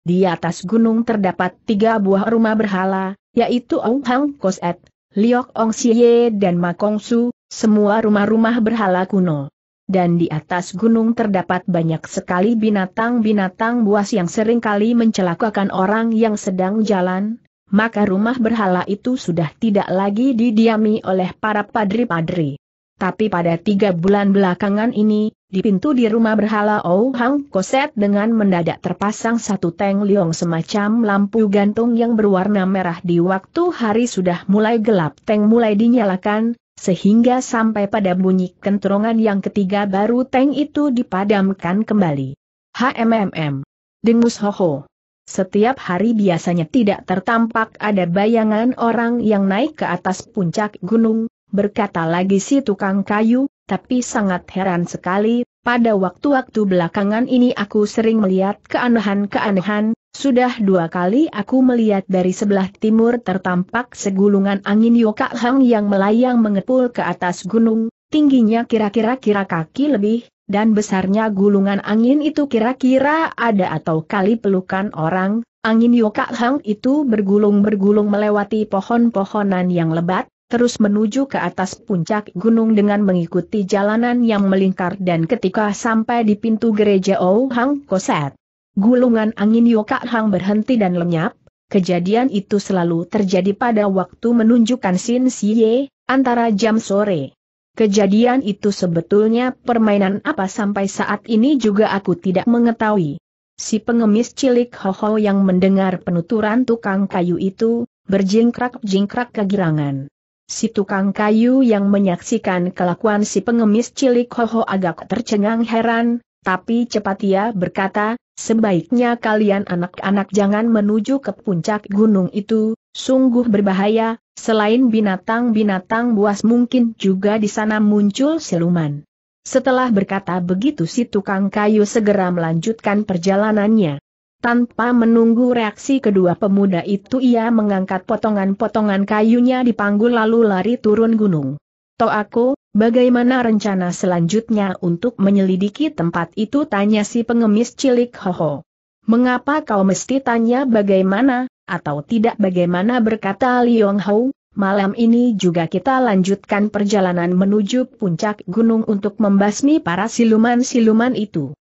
A: di atas gunung terdapat tiga buah rumah berhala, yaitu Ong Hang Koset, Liok Ong Siye dan Makong Su, semua rumah-rumah berhala kuno. Dan di atas gunung terdapat banyak sekali binatang-binatang buas yang seringkali mencelakakan orang yang sedang jalan, maka rumah berhala itu sudah tidak lagi didiami oleh para padri-padri. Tapi pada tiga bulan belakangan ini, di pintu di rumah berhala Oh Hang Koset dengan mendadak terpasang satu teng liong semacam lampu gantung yang berwarna merah di waktu hari sudah mulai gelap. Teng mulai dinyalakan, sehingga sampai pada bunyi kentrongan yang ketiga baru teng itu dipadamkan kembali. HMMM. Dengus Hoho. Setiap hari biasanya tidak tertampak ada bayangan orang yang naik ke atas puncak gunung, berkata lagi si tukang kayu, tapi sangat heran sekali, pada waktu-waktu belakangan ini aku sering melihat keanehan-keanehan, sudah dua kali aku melihat dari sebelah timur tertampak segulungan angin Yokak Hang yang melayang mengepul ke atas gunung, tingginya kira-kira kira kaki lebih, dan besarnya gulungan angin itu kira-kira ada atau kali pelukan orang, angin Yokak Hang itu bergulung-bergulung melewati pohon-pohonan yang lebat, terus menuju ke atas puncak gunung dengan mengikuti jalanan yang melingkar dan ketika sampai di pintu gereja Oh Hang Koset. Gulungan angin Yoka Hang berhenti dan lenyap, kejadian itu selalu terjadi pada waktu menunjukkan Sin Siye, antara jam sore. Kejadian itu sebetulnya permainan apa sampai saat ini juga aku tidak mengetahui. Si pengemis cilik Hoho yang mendengar penuturan tukang kayu itu, berjingkrak-jingkrak kegirangan. Si tukang kayu yang menyaksikan kelakuan si pengemis cilik Hoho agak tercengang heran, tapi cepat ia berkata, sebaiknya kalian anak-anak jangan menuju ke puncak gunung itu, sungguh berbahaya, selain binatang-binatang buas mungkin juga di sana muncul siluman. Setelah berkata begitu si tukang kayu segera melanjutkan perjalanannya. Tanpa menunggu reaksi kedua pemuda itu ia mengangkat potongan-potongan kayunya di panggul lalu lari turun gunung. aku, bagaimana rencana selanjutnya untuk menyelidiki tempat itu tanya si pengemis cilik Hoho. Mengapa kau mesti tanya bagaimana, atau tidak bagaimana berkata Liong Hou, malam ini juga kita lanjutkan perjalanan menuju puncak gunung untuk membasmi para siluman-siluman itu.